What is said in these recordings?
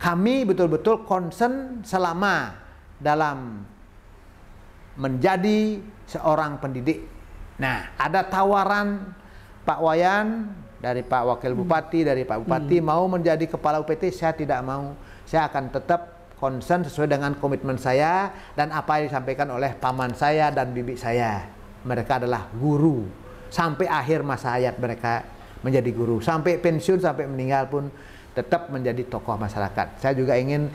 kami betul-betul concern selama dalam menjadi seorang pendidik. Nah, ada tawaran Pak Wayan dari Pak Wakil Bupati, hmm. dari Pak Bupati hmm. mau menjadi kepala UPT, saya tidak mau. Saya akan tetap concern sesuai dengan komitmen saya dan apa yang disampaikan oleh paman saya dan bibi saya. Mereka adalah guru sampai akhir masa hayat mereka menjadi guru, sampai pensiun, sampai meninggal pun tetap menjadi tokoh masyarakat. Saya juga ingin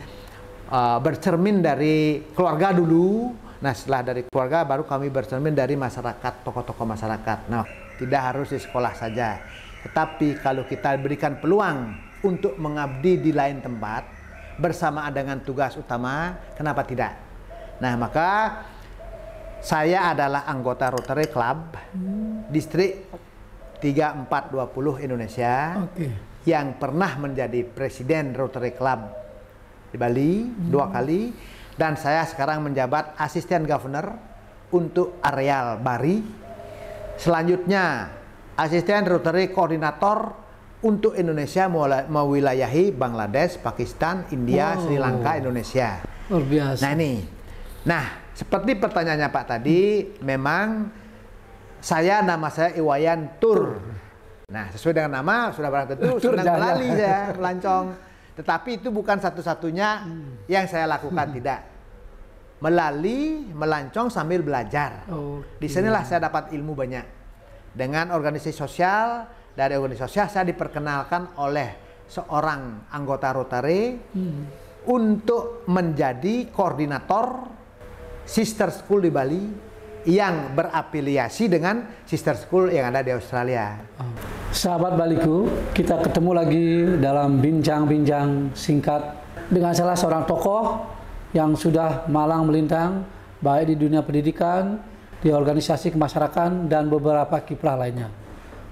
uh, bercermin dari keluarga dulu. Nah, setelah dari keluarga baru kami bercermin dari masyarakat, tokoh-tokoh masyarakat. Nah, tidak harus di sekolah saja. Tetapi kalau kita berikan peluang untuk mengabdi di lain tempat bersamaan dengan tugas utama, kenapa tidak? Nah, maka saya adalah anggota Rotary Club hmm. Distrik 3420 Indonesia. Okay yang pernah menjadi presiden Rotary Club di Bali hmm. dua kali dan saya sekarang menjabat asisten governor untuk areal Bari. Selanjutnya asisten Rotary koordinator untuk Indonesia mewilayahi Bangladesh, Pakistan, India, wow. Oh. Sri Lanka, Indonesia. Luar biasa. Nah ini. Nah, seperti pertanyaannya Pak tadi, hmm. memang saya nama saya Iwayan Tur. Tur Nah, sesuai dengan nama sudah barang tentu sudah melalui ya, ya. ya, melancong. Tetapi itu bukan satu-satunya hmm. yang saya lakukan hmm. tidak. melalui melancong sambil belajar. Oh, Di sinilah iya. saya dapat ilmu banyak. Dengan organisasi sosial, dari organisasi sosial saya diperkenalkan oleh seorang anggota Rotary hmm. untuk menjadi koordinator sister school di Bali yang berafiliasi dengan sister school yang ada di Australia. Oh. Sahabat Baliku, kita ketemu lagi dalam bincang-bincang singkat dengan salah seorang tokoh yang sudah malang melintang baik di dunia pendidikan, di organisasi kemasyarakatan dan beberapa kiprah lainnya.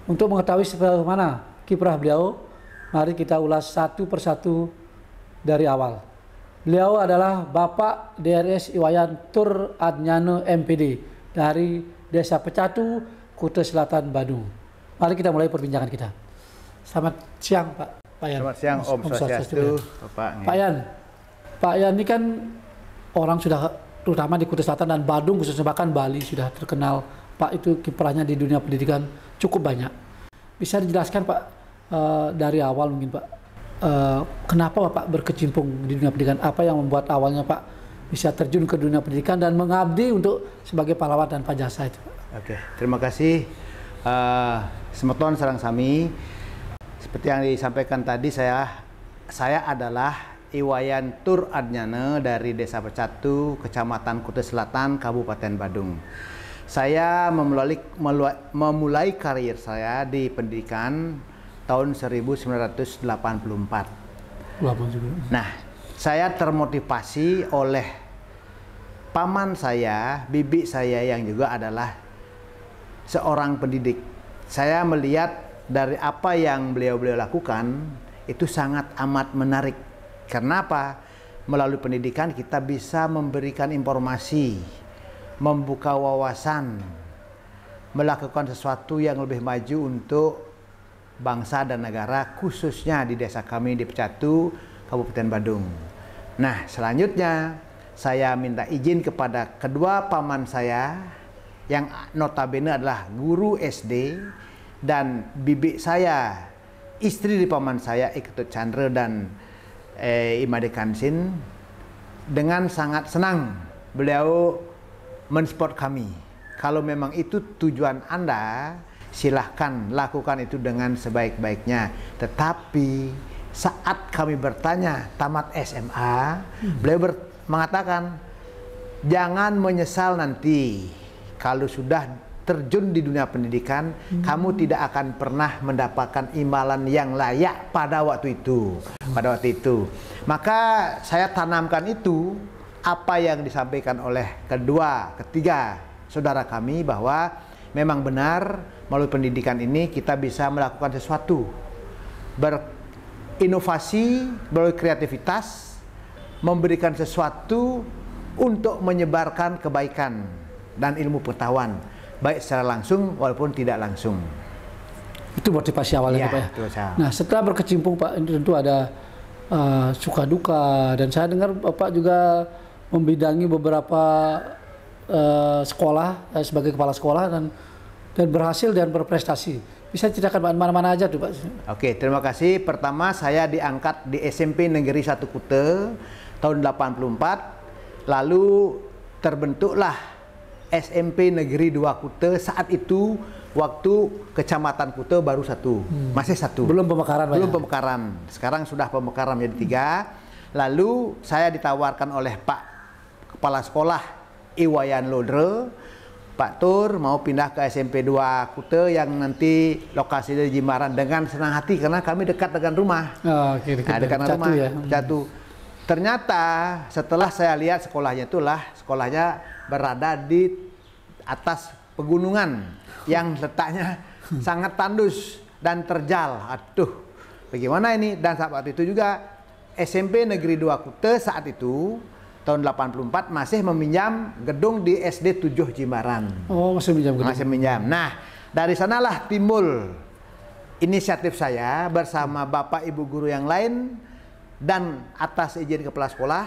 Untuk mengetahui sejauh mana kiprah beliau, mari kita ulas satu persatu dari awal. Beliau adalah Bapak DRS Iwayan Tur Adnyano MPD dari Desa Pecatu, Kutai Selatan, Bandung. Mari kita mulai perbincangan kita. Selamat siang Pak. Pak Yan. Selamat siang Om, Om Swastiastu. Bapak, Pak Yan, Pak Yan ini kan orang sudah terutama di Kutai Selatan dan Badung khususnya bahkan Bali sudah terkenal Pak itu kiprahnya di dunia pendidikan cukup banyak. Bisa dijelaskan Pak uh, dari awal mungkin Pak uh, kenapa Bapak berkecimpung di dunia pendidikan? Apa yang membuat awalnya Pak bisa terjun ke dunia pendidikan dan mengabdi untuk sebagai pahlawan dan pajasa itu? Oke, terima kasih uh, Semeton Sarang Sami. Seperti yang disampaikan tadi saya saya adalah Iwayan Tur Adnyane dari Desa Pecatu, Kecamatan Kutai Selatan, Kabupaten Badung. Saya memulai, memulai karir saya di pendidikan tahun 1984. 80. Nah, saya termotivasi oleh paman saya, bibi saya yang juga adalah seorang pendidik. Saya melihat dari apa yang beliau-beliau lakukan itu sangat amat menarik. Kenapa? Melalui pendidikan kita bisa memberikan informasi, membuka wawasan, melakukan sesuatu yang lebih maju untuk bangsa dan negara khususnya di desa kami di Pecatu, Kabupaten Badung. Nah, selanjutnya saya minta izin kepada kedua paman saya yang notabene adalah guru SD dan bibi saya, istri di paman saya Iketut Chandra dan eh, Imade Kansin dengan sangat senang beliau mensupport kami. Kalau memang itu tujuan Anda, silahkan lakukan itu dengan sebaik-baiknya. Tetapi saat kami bertanya tamat SMA, hmm. beliau ber mengatakan jangan menyesal nanti kalau sudah terjun di dunia pendidikan, hmm. kamu tidak akan pernah mendapatkan imbalan yang layak pada waktu itu. Pada waktu itu, maka saya tanamkan itu apa yang disampaikan oleh kedua, ketiga saudara kami bahwa memang benar melalui pendidikan ini kita bisa melakukan sesuatu berinovasi melalui kreativitas memberikan sesuatu untuk menyebarkan kebaikan dan ilmu pengetahuan baik secara langsung walaupun tidak langsung. Itu motivasi awalnya ya, Pak ya. nah, setelah berkecimpung Pak tentu ada uh, suka duka dan saya dengar Bapak juga membidangi beberapa uh, sekolah uh, sebagai kepala sekolah dan dan berhasil dan berprestasi. Bisa ceritakan mana-mana aja tuh Pak. Oke, terima kasih. Pertama saya diangkat di SMP Negeri satu Kute tahun 84 lalu terbentuklah SMP Negeri 2 Kute saat itu waktu kecamatan Kute baru satu hmm. masih satu belum pemekaran belum banyak. Ya? pemekaran sekarang sudah pemekaran menjadi tiga lalu saya ditawarkan oleh Pak Kepala Sekolah Iwayan Lodre Pak Tur mau pindah ke SMP 2 Kute yang nanti lokasinya di Jimbaran dengan senang hati karena kami dekat dengan rumah. Oh, okay, dekat, nah, dekat dengan rumah. Ya. Jatuh. Hmm. Ternyata setelah saya lihat sekolahnya itulah sekolahnya berada di atas pegunungan yang letaknya sangat tandus dan terjal. Aduh, bagaimana ini? Dan saat itu juga SMP Negeri 2 Kute saat itu tahun 84 masih meminjam gedung di SD 7 Jimbaran. Oh, masih minjam gedung. Masih minjam. Nah, dari sanalah timbul inisiatif saya bersama Bapak Ibu guru yang lain dan atas izin kepala sekolah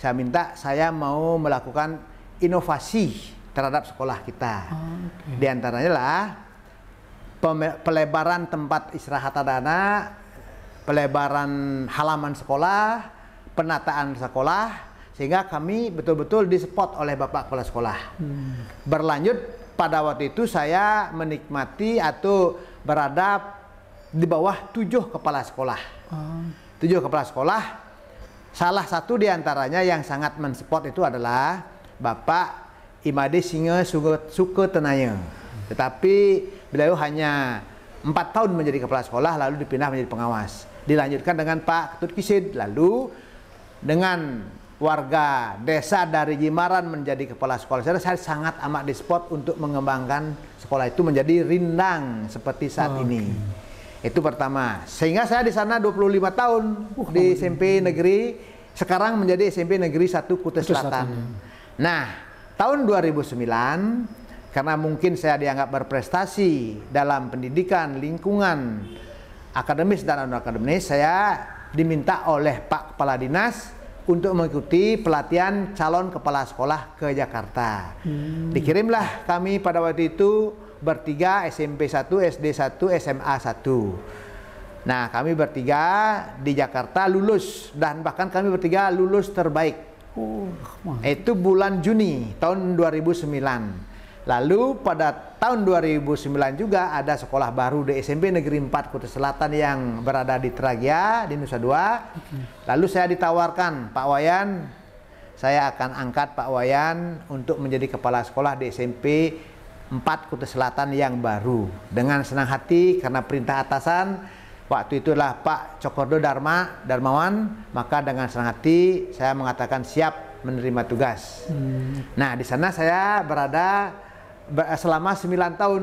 saya minta saya mau melakukan inovasi terhadap sekolah kita. Oh, okay. Di antaranya lah pelebaran tempat istirahat anak, pelebaran halaman sekolah, penataan sekolah, sehingga kami betul-betul disepot oleh Bapak Kepala Sekolah. Hmm. Berlanjut pada waktu itu saya menikmati atau berada di bawah tujuh kepala sekolah. Oh. Tujuh kepala sekolah. Salah satu diantaranya yang sangat mensupport itu adalah Bapak Imade singa suka, suka tenaya. Tetapi beliau hanya empat tahun menjadi kepala sekolah lalu dipindah menjadi pengawas. Dilanjutkan dengan Pak Ketut Kisid lalu dengan warga desa dari Jimaran menjadi kepala sekolah. Saya, saya sangat amat despot untuk mengembangkan sekolah itu menjadi rindang seperti saat oh, ini. Itu pertama. Sehingga saya di sana 25 tahun uh, di SMP negeri, sekarang menjadi SMP negeri 1 Kutai Selatan. Satunya. Nah, Tahun 2009 karena mungkin saya dianggap berprestasi dalam pendidikan, lingkungan, akademis dan non akademis, saya diminta oleh Pak Kepala Dinas untuk mengikuti pelatihan calon kepala sekolah ke Jakarta. Hmm. Dikirimlah kami pada waktu itu bertiga SMP 1, SD 1, SMA 1. Nah, kami bertiga di Jakarta lulus dan bahkan kami bertiga lulus terbaik itu bulan Juni tahun 2009. Lalu pada tahun 2009 juga ada sekolah baru di SMP Negeri 4 Kota Selatan yang berada di Tragia di Nusa Dua. Lalu saya ditawarkan, Pak Wayan, saya akan angkat Pak Wayan untuk menjadi kepala sekolah di SMP 4 Kota Selatan yang baru. Dengan senang hati karena perintah atasan Waktu itulah Pak Cokordo Dharma Darmawan, maka dengan senang hati saya mengatakan siap menerima tugas. Hmm. Nah, di sana saya berada selama 9 tahun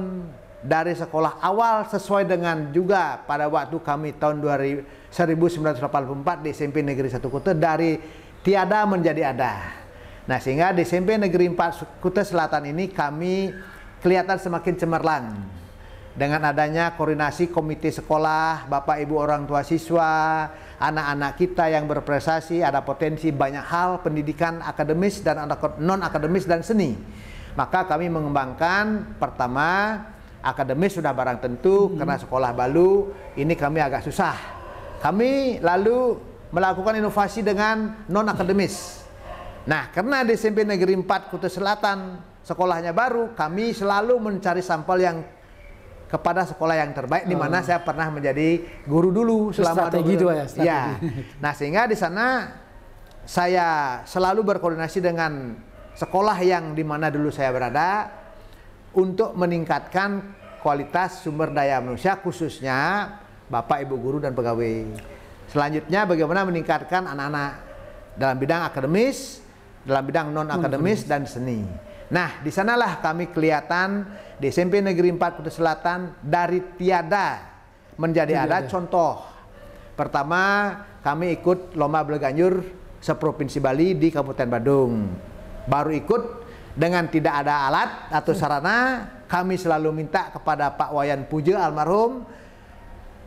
dari sekolah awal sesuai dengan juga pada waktu kami tahun 2000, 1984 di SMP Negeri Satu Kute dari tiada menjadi ada. Nah, sehingga di SMP Negeri 4 Kute Selatan ini kami kelihatan semakin cemerlang dengan adanya koordinasi komite sekolah, bapak ibu orang tua siswa, anak-anak kita yang berprestasi, ada potensi banyak hal pendidikan akademis dan non akademis dan seni. Maka kami mengembangkan pertama akademis sudah barang tentu hmm. karena sekolah baru ini kami agak susah. Kami lalu melakukan inovasi dengan non akademis. Nah, karena di SMP Negeri 4 Kutai Selatan sekolahnya baru, kami selalu mencari sampel yang kepada sekolah yang terbaik oh. di mana ah. saya pernah menjadi guru dulu selama strategi dulu. ya, ya. Nah, sehingga di sana saya selalu berkoordinasi dengan sekolah yang di mana dulu saya berada untuk meningkatkan kualitas sumber daya manusia khususnya Bapak Ibu guru dan pegawai. Selanjutnya bagaimana meningkatkan anak-anak dalam bidang akademis, dalam bidang non akademis dan seni. Nah, di sanalah kami kelihatan di SMP Negeri 4 Kutai Selatan dari tiada menjadi tiada. ada contoh. Pertama, kami ikut lomba beleganjur seprovinsi Bali di Kabupaten Badung. Baru ikut dengan tidak ada alat atau sarana, kami selalu minta kepada Pak Wayan Puja almarhum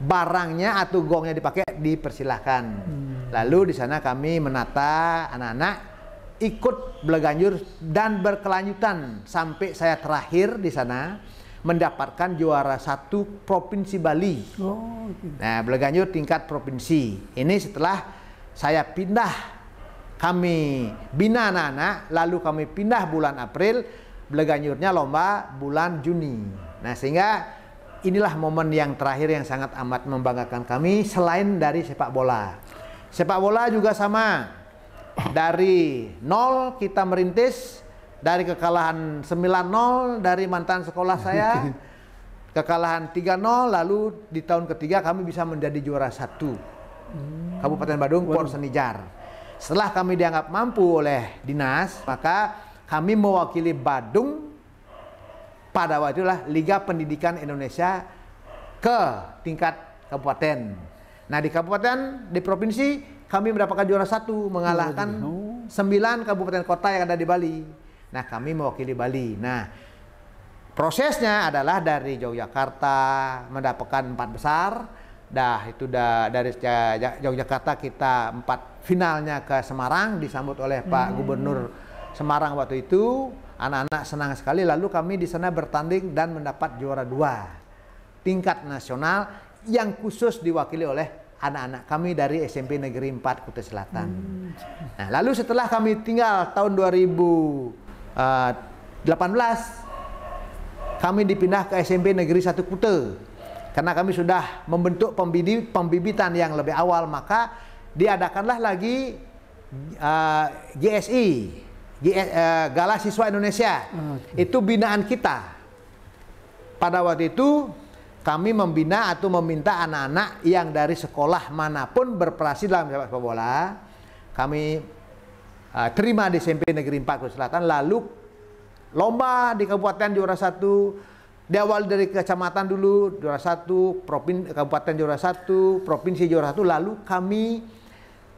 barangnya atau gongnya dipakai dipersilahkan. Hmm. Lalu di sana kami menata anak-anak ikut Belaganjur dan berkelanjutan sampai saya terakhir di sana mendapatkan juara satu provinsi Bali. Oh, okay. Gitu. Nah, Belaganjur tingkat provinsi. Ini setelah saya pindah kami bina anak-anak, lalu kami pindah bulan April, Belaganjurnya lomba bulan Juni. Nah, sehingga inilah momen yang terakhir yang sangat amat membanggakan kami selain dari sepak bola. Sepak bola juga sama dari nol kita merintis, dari kekalahan 9-0 dari mantan sekolah saya, kekalahan 3-0 lalu di tahun ketiga kami bisa menjadi juara satu hmm. Kabupaten Badung Pon Senijar setelah kami dianggap mampu oleh dinas maka kami mewakili Badung pada waktu itulah Liga Pendidikan Indonesia ke tingkat kabupaten nah di kabupaten di provinsi kami mendapatkan juara satu mengalahkan sembilan kabupaten kota yang ada di Bali. Nah kami mewakili Bali. Nah prosesnya adalah dari Yogyakarta mendapatkan empat besar. Dah itu dah dari Yogyakarta kita empat finalnya ke Semarang disambut oleh Pak hmm. Gubernur Semarang waktu itu. Anak-anak senang sekali. Lalu kami di sana bertanding dan mendapat juara dua tingkat nasional yang khusus diwakili oleh anak-anak kami dari SMP Negeri 4 Kutai Selatan. Hmm. Nah, lalu setelah kami tinggal tahun 2018 eh, kami dipindah ke SMP Negeri 1 Kutai. Karena kami sudah membentuk pembibitan yang lebih awal, maka diadakanlah lagi uh, eh, GSI, GS, uh, eh, Gala Siswa Indonesia. Oh, okay. Itu binaan kita. Pada waktu itu kami membina atau meminta anak-anak yang dari sekolah manapun berprestasi dalam sepak bola kami uh, terima di SMP Negeri 4 Kursi Selatan lalu lomba di kabupaten juara satu diawali dari kecamatan dulu juara satu kabupaten juara satu provinsi juara satu lalu kami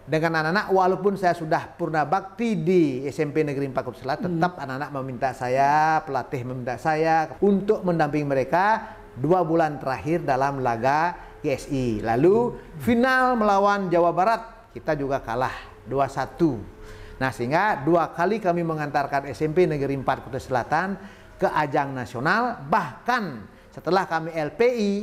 dengan anak-anak walaupun saya sudah purna bakti di SMP Negeri 4 Kudus Selatan hmm. tetap anak-anak meminta saya pelatih meminta saya untuk mendampingi mereka dua bulan terakhir dalam laga GSI. Lalu final melawan Jawa Barat kita juga kalah 2-1. Nah sehingga dua kali kami mengantarkan SMP Negeri 4 Kota Selatan ke ajang nasional bahkan setelah kami LPI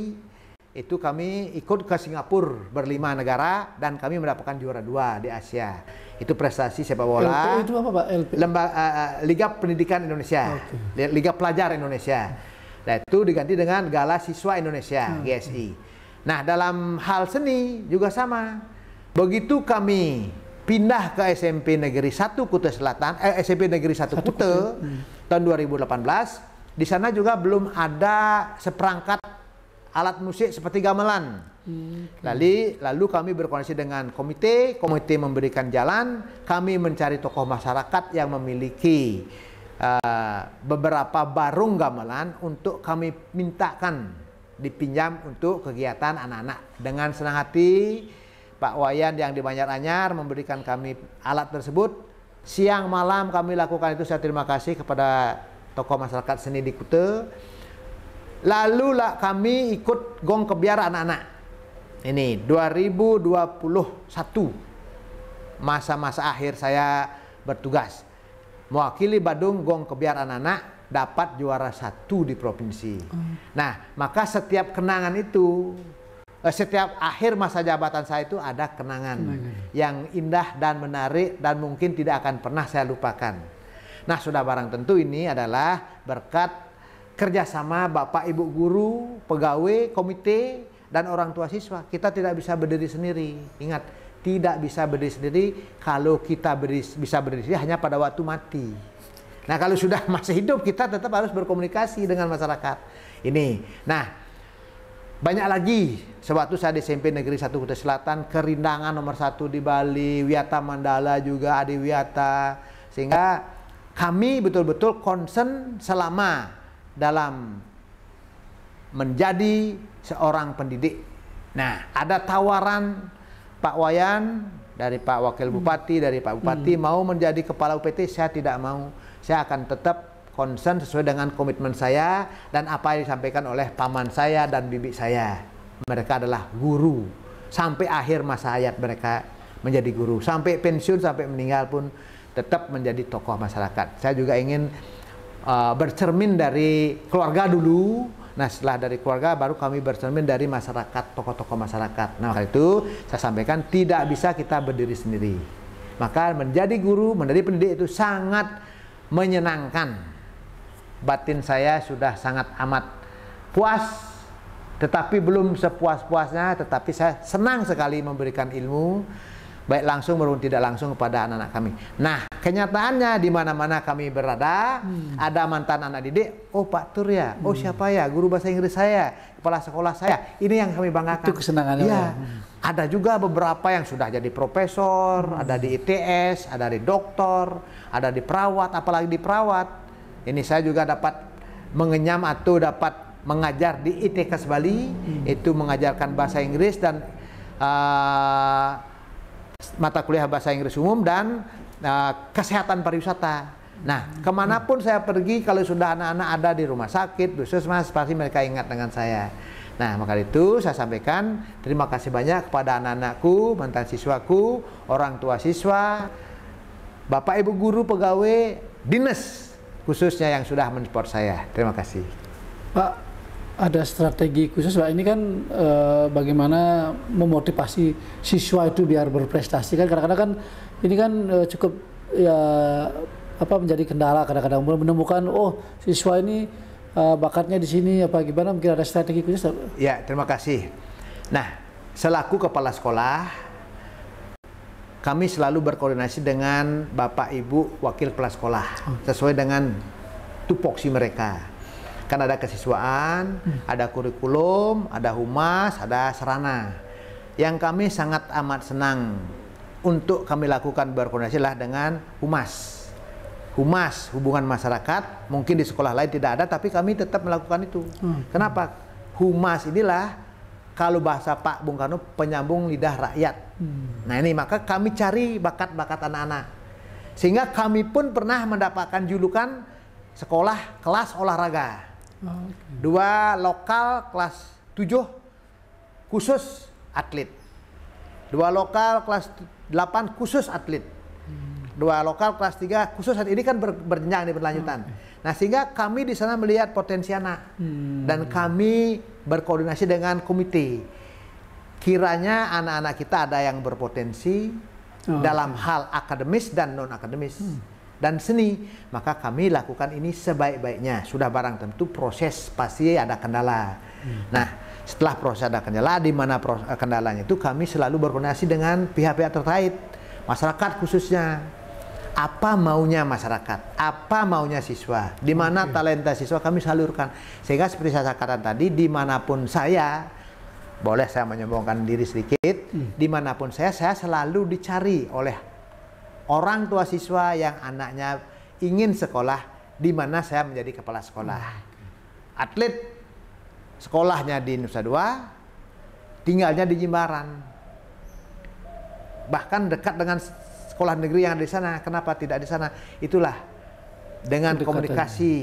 itu kami ikut ke Singapura berlima negara dan kami mendapatkan juara dua di Asia. Itu prestasi sepak bola. LPI itu apa Pak? LPI? Lemba, uh, Liga Pendidikan Indonesia, okay. Liga Pelajar Indonesia. Nah, itu diganti dengan Gala Siswa Indonesia, hmm. GSI. Nah, dalam hal seni juga sama. Begitu kami pindah ke SMP Negeri 1 Kute Selatan, eh, SMP Negeri 1 Kute, Kute. Hmm. tahun 2018, di sana juga belum ada seperangkat alat musik seperti gamelan. Hmm, lalu lalu kami berkoordinasi dengan komite, komite memberikan jalan, kami mencari tokoh masyarakat yang memiliki uh, beberapa barung gamelan untuk kami mintakan dipinjam untuk kegiatan anak-anak. Dengan senang hati Pak Wayan yang di Banjar Anyar memberikan kami alat tersebut. Siang malam kami lakukan itu saya terima kasih kepada tokoh masyarakat seni di Kute. Lalu lah kami ikut gong kebiaraan anak-anak. Ini 2021 masa-masa akhir saya bertugas mewakili Badung Gong Kebiar anak-anak dapat juara satu di provinsi. Mm. Nah, maka setiap kenangan itu, eh, setiap akhir masa jabatan saya itu ada kenangan mm. yang indah dan menarik dan mungkin tidak akan pernah saya lupakan. Nah, sudah barang tentu ini adalah berkat kerjasama Bapak Ibu guru, pegawai, komite, dan orang tua siswa. Kita tidak bisa berdiri sendiri. Ingat, tidak bisa berdiri sendiri kalau kita berdiri, bisa berdiri sendiri hanya pada waktu mati. Nah kalau sudah masih hidup kita tetap harus berkomunikasi dengan masyarakat ini. Nah banyak lagi sewaktu saya di SMP Negeri satu Kutai Selatan kerindangan nomor satu di Bali Wiyata Mandala juga Adi Wiata sehingga kami betul-betul concern selama dalam menjadi seorang pendidik. Nah, ada tawaran Pak Wayan, dari Pak Wakil Bupati, hmm. dari Pak Bupati hmm. mau menjadi kepala UPT, saya tidak mau. Saya akan tetap concern sesuai dengan komitmen saya dan apa yang disampaikan oleh paman saya dan bibi saya. Mereka adalah guru sampai akhir masa hayat mereka menjadi guru, sampai pensiun, sampai meninggal pun tetap menjadi tokoh masyarakat. Saya juga ingin uh, bercermin dari keluarga dulu, Nah setelah dari keluarga baru kami bercermin dari masyarakat, tokoh-tokoh masyarakat. Nah waktu itu saya sampaikan tidak bisa kita berdiri sendiri. Maka menjadi guru, menjadi pendidik itu sangat menyenangkan. Batin saya sudah sangat amat puas tetapi belum sepuas-puasnya, tetapi saya senang sekali memberikan ilmu baik langsung maupun tidak langsung kepada anak-anak kami. Nah, kenyataannya di mana-mana kami berada, hmm. ada mantan anak didik, oh Pak Tur ya, oh, hmm. oh siapa ya, guru bahasa Inggris saya, kepala sekolah saya. Ini yang kami banggakan. Itu kesenangannya. Ya. Ada juga beberapa yang sudah jadi profesor, hmm. ada di ITS, ada di dokter, ada di perawat, apalagi di perawat. Ini saya juga dapat mengenyam atau dapat mengajar di ITKS Bali, hmm. itu mengajarkan bahasa Inggris dan uh, mata kuliah bahasa Inggris umum dan uh, kesehatan pariwisata. Nah, kemanapun saya pergi, kalau sudah anak-anak ada di rumah sakit, khusus mas pasti mereka ingat dengan saya. Nah, maka itu saya sampaikan terima kasih banyak kepada anak-anakku, mantan siswaku, orang tua siswa, bapak ibu guru pegawai, dinas khususnya yang sudah mensupport saya. Terima kasih. Pak, ada strategi khusus Pak ini kan e, bagaimana memotivasi siswa itu biar berprestasi kan kadang-kadang kan ini kan e, cukup ya apa menjadi kendala kadang-kadang menemukan oh siswa ini e, bakatnya di sini apa gimana mungkin ada strategi khusus Pak? Ya, terima kasih. Nah, selaku kepala sekolah kami selalu berkoordinasi dengan Bapak Ibu wakil kepala sekolah oh. sesuai dengan tupoksi mereka Kan ada kesiswaan, hmm. ada kurikulum, ada humas, ada sarana. Yang kami sangat amat senang untuk kami lakukan berkoordinasi lah dengan humas. Humas, hubungan masyarakat, mungkin di sekolah lain tidak ada, tapi kami tetap melakukan itu. Hmm. Kenapa? Humas inilah kalau bahasa Pak Bung Karno penyambung lidah rakyat. Hmm. Nah ini maka kami cari bakat-bakat anak-anak. Sehingga kami pun pernah mendapatkan julukan sekolah kelas olahraga. Oh, dua lokal kelas 7 khusus atlet. Dua lokal kelas 8 khusus atlet. Hmm. Dua lokal kelas 3 khusus atlet. Ini kan ber, berjenjang di berlanjutan. Oh, iya. Nah, sehingga kami di sana melihat potensi anak hmm. dan kami berkoordinasi dengan komite. Kiranya anak-anak kita ada yang berpotensi oh. dalam hal akademis dan non akademis. Hmm dan seni, maka kami lakukan ini sebaik-baiknya. Sudah barang tentu proses pasti ada kendala. Hmm. Nah, setelah proses ada kendala, di mana eh, kendalanya itu kami selalu berkoordinasi dengan pihak-pihak terkait, masyarakat khususnya. Apa maunya masyarakat, apa maunya siswa, di mana okay. talenta siswa kami salurkan. Sehingga seperti saya katakan tadi, dimanapun saya, boleh saya menyombongkan diri sedikit, hmm. dimanapun saya, saya selalu dicari oleh orang tua siswa yang anaknya ingin sekolah di mana saya menjadi kepala sekolah. Nah, Atlet sekolahnya di Nusa Dua, tinggalnya di Jimbaran. Bahkan dekat dengan sekolah negeri yang ada di sana. Kenapa tidak di sana? Itulah dengan Dekatan. komunikasi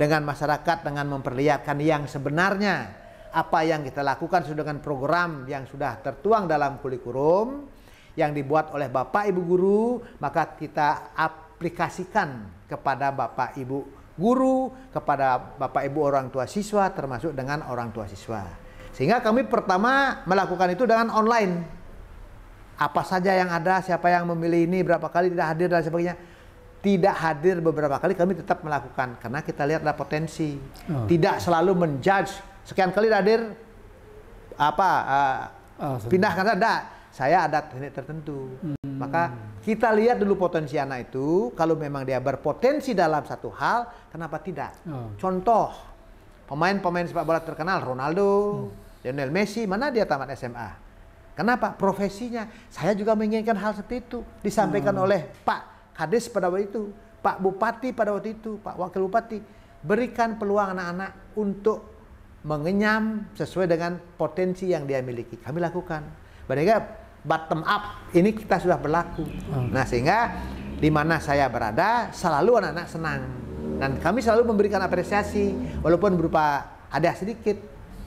dengan masyarakat dengan memperlihatkan yang sebenarnya apa yang kita lakukan sudah dengan program yang sudah tertuang dalam kurikulum yang dibuat oleh Bapak Ibu guru, maka kita aplikasikan kepada Bapak Ibu guru, kepada Bapak Ibu orang tua siswa termasuk dengan orang tua siswa. Sehingga kami pertama melakukan itu dengan online. Apa saja yang ada, siapa yang memilih ini, berapa kali tidak hadir dan sebagainya tidak hadir beberapa kali kami tetap melakukan karena kita lihat ada potensi oh. tidak selalu menjudge sekian kali hadir apa uh, oh, pindah saya ada teknik tertentu. Hmm. Maka kita lihat dulu potensi anak itu, kalau memang dia berpotensi dalam satu hal, kenapa tidak? Oh. Contoh, pemain-pemain sepak bola terkenal, Ronaldo, hmm. Lionel Messi, mana dia tamat SMA? Kenapa? Profesinya. Saya juga menginginkan hal seperti itu. Disampaikan hmm. oleh Pak Kades pada waktu itu, Pak Bupati pada waktu itu, Pak Wakil Bupati. Berikan peluang anak-anak untuk mengenyam sesuai dengan potensi yang dia miliki. Kami lakukan. Mereka bottom up ini kita sudah berlaku. Hmm. Nah sehingga di mana saya berada selalu anak-anak senang dan kami selalu memberikan apresiasi walaupun berupa ada sedikit.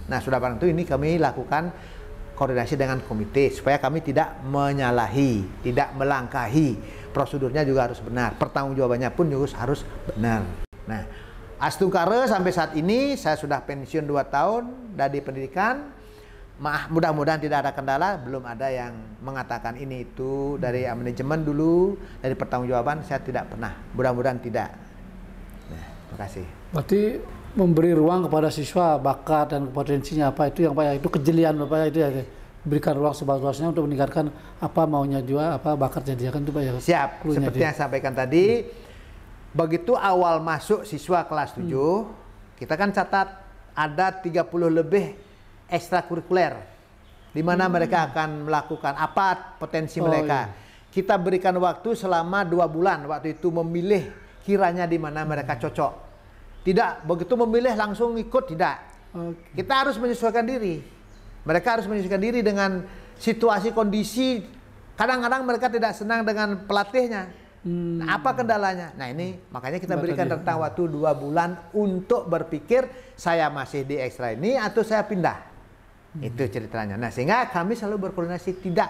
Nah sudah barang itu ini kami lakukan koordinasi dengan komite supaya kami tidak menyalahi, tidak melangkahi. Prosedurnya juga harus benar, Pertanggung jawabannya pun juga harus benar. Nah, Astukare sampai saat ini saya sudah pensiun 2 tahun dari pendidikan Maaf, mudah-mudahan tidak ada kendala, belum ada yang mengatakan ini itu dari hmm. manajemen dulu, dari pertanggungjawaban saya tidak pernah. Mudah-mudahan tidak. Nah, terima kasih. Berarti memberi ruang kepada siswa bakat dan potensinya apa itu yang banyak itu kejelian apa itu ya berikan ruang sebatas-luasnya untuk meningkatkan apa maunya dia, apa bakatnya dia kan itu Pak Siap, seperti dia. yang sampaikan tadi, hmm. begitu awal masuk siswa kelas 7, hmm. kita kan catat ada 30 lebih ekstrakurikuler di mana hmm. mereka akan melakukan apa potensi oh, mereka. Iya. Kita berikan waktu selama dua bulan waktu itu memilih kiranya di mana mereka hmm. cocok. Tidak begitu memilih langsung ikut tidak. Okay. Kita harus menyesuaikan diri. Mereka harus menyesuaikan diri dengan situasi kondisi. Kadang-kadang mereka tidak senang dengan pelatihnya. Hmm. Nah, apa kendalanya? Nah ini makanya kita berikan iya. rentang waktu dua bulan untuk berpikir saya masih di ekstra ini atau saya pindah. Hmm. Itu ceritanya. Nah, sehingga kami selalu berkoordinasi tidak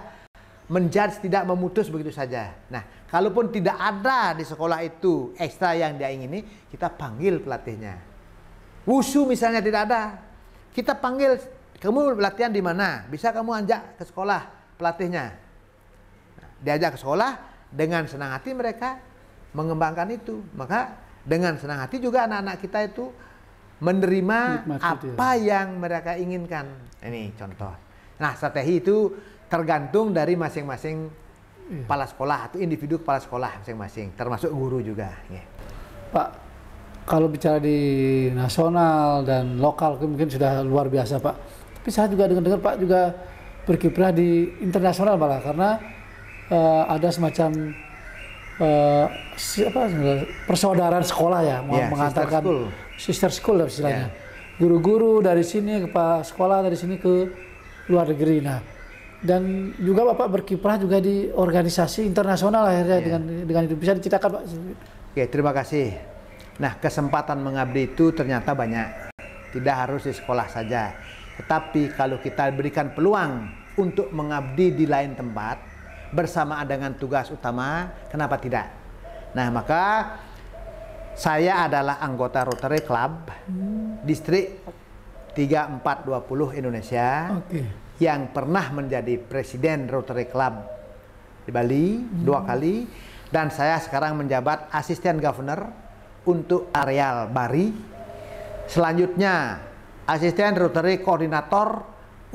menjudge, tidak memutus begitu saja. Nah, kalaupun tidak ada di sekolah itu ekstra yang dia ingini, kita panggil pelatihnya. Wusu misalnya tidak ada, kita panggil, kamu latihan di mana? Bisa kamu ajak ke sekolah pelatihnya. Nah, diajak ke sekolah, dengan senang hati mereka mengembangkan itu. Maka dengan senang hati juga anak-anak kita itu menerima Maksud, apa yang mereka inginkan. Ini contoh. Nah, strategi itu tergantung dari masing-masing iya. kepala sekolah atau individu kepala sekolah masing-masing, termasuk guru juga. Iya. Pak, kalau bicara di nasional dan lokal mungkin sudah luar biasa, Pak. Tapi saya juga dengar-dengar Pak juga berkiprah di internasional malah karena uh, ada semacam uh, persaudaraan sekolah ya yeah, iya, mengantarkan school sister school lah istilahnya. Ya. Guru-guru dari sini ke sekolah dari sini ke luar negeri. Nah, dan juga Bapak berkiprah juga di organisasi internasional akhirnya yeah. dengan dengan itu bisa diceritakan Pak. Oke, terima kasih. Nah, kesempatan mengabdi itu ternyata banyak. Tidak harus di sekolah saja. Tetapi kalau kita berikan peluang untuk mengabdi di lain tempat bersama dengan tugas utama, kenapa tidak? Nah, maka saya adalah anggota Rotary Club hmm. Distrik 3420 Indonesia okay. yang pernah menjadi presiden Rotary Club di Bali hmm. dua kali dan saya sekarang menjabat asisten governor untuk areal Bari. Selanjutnya asisten Rotary koordinator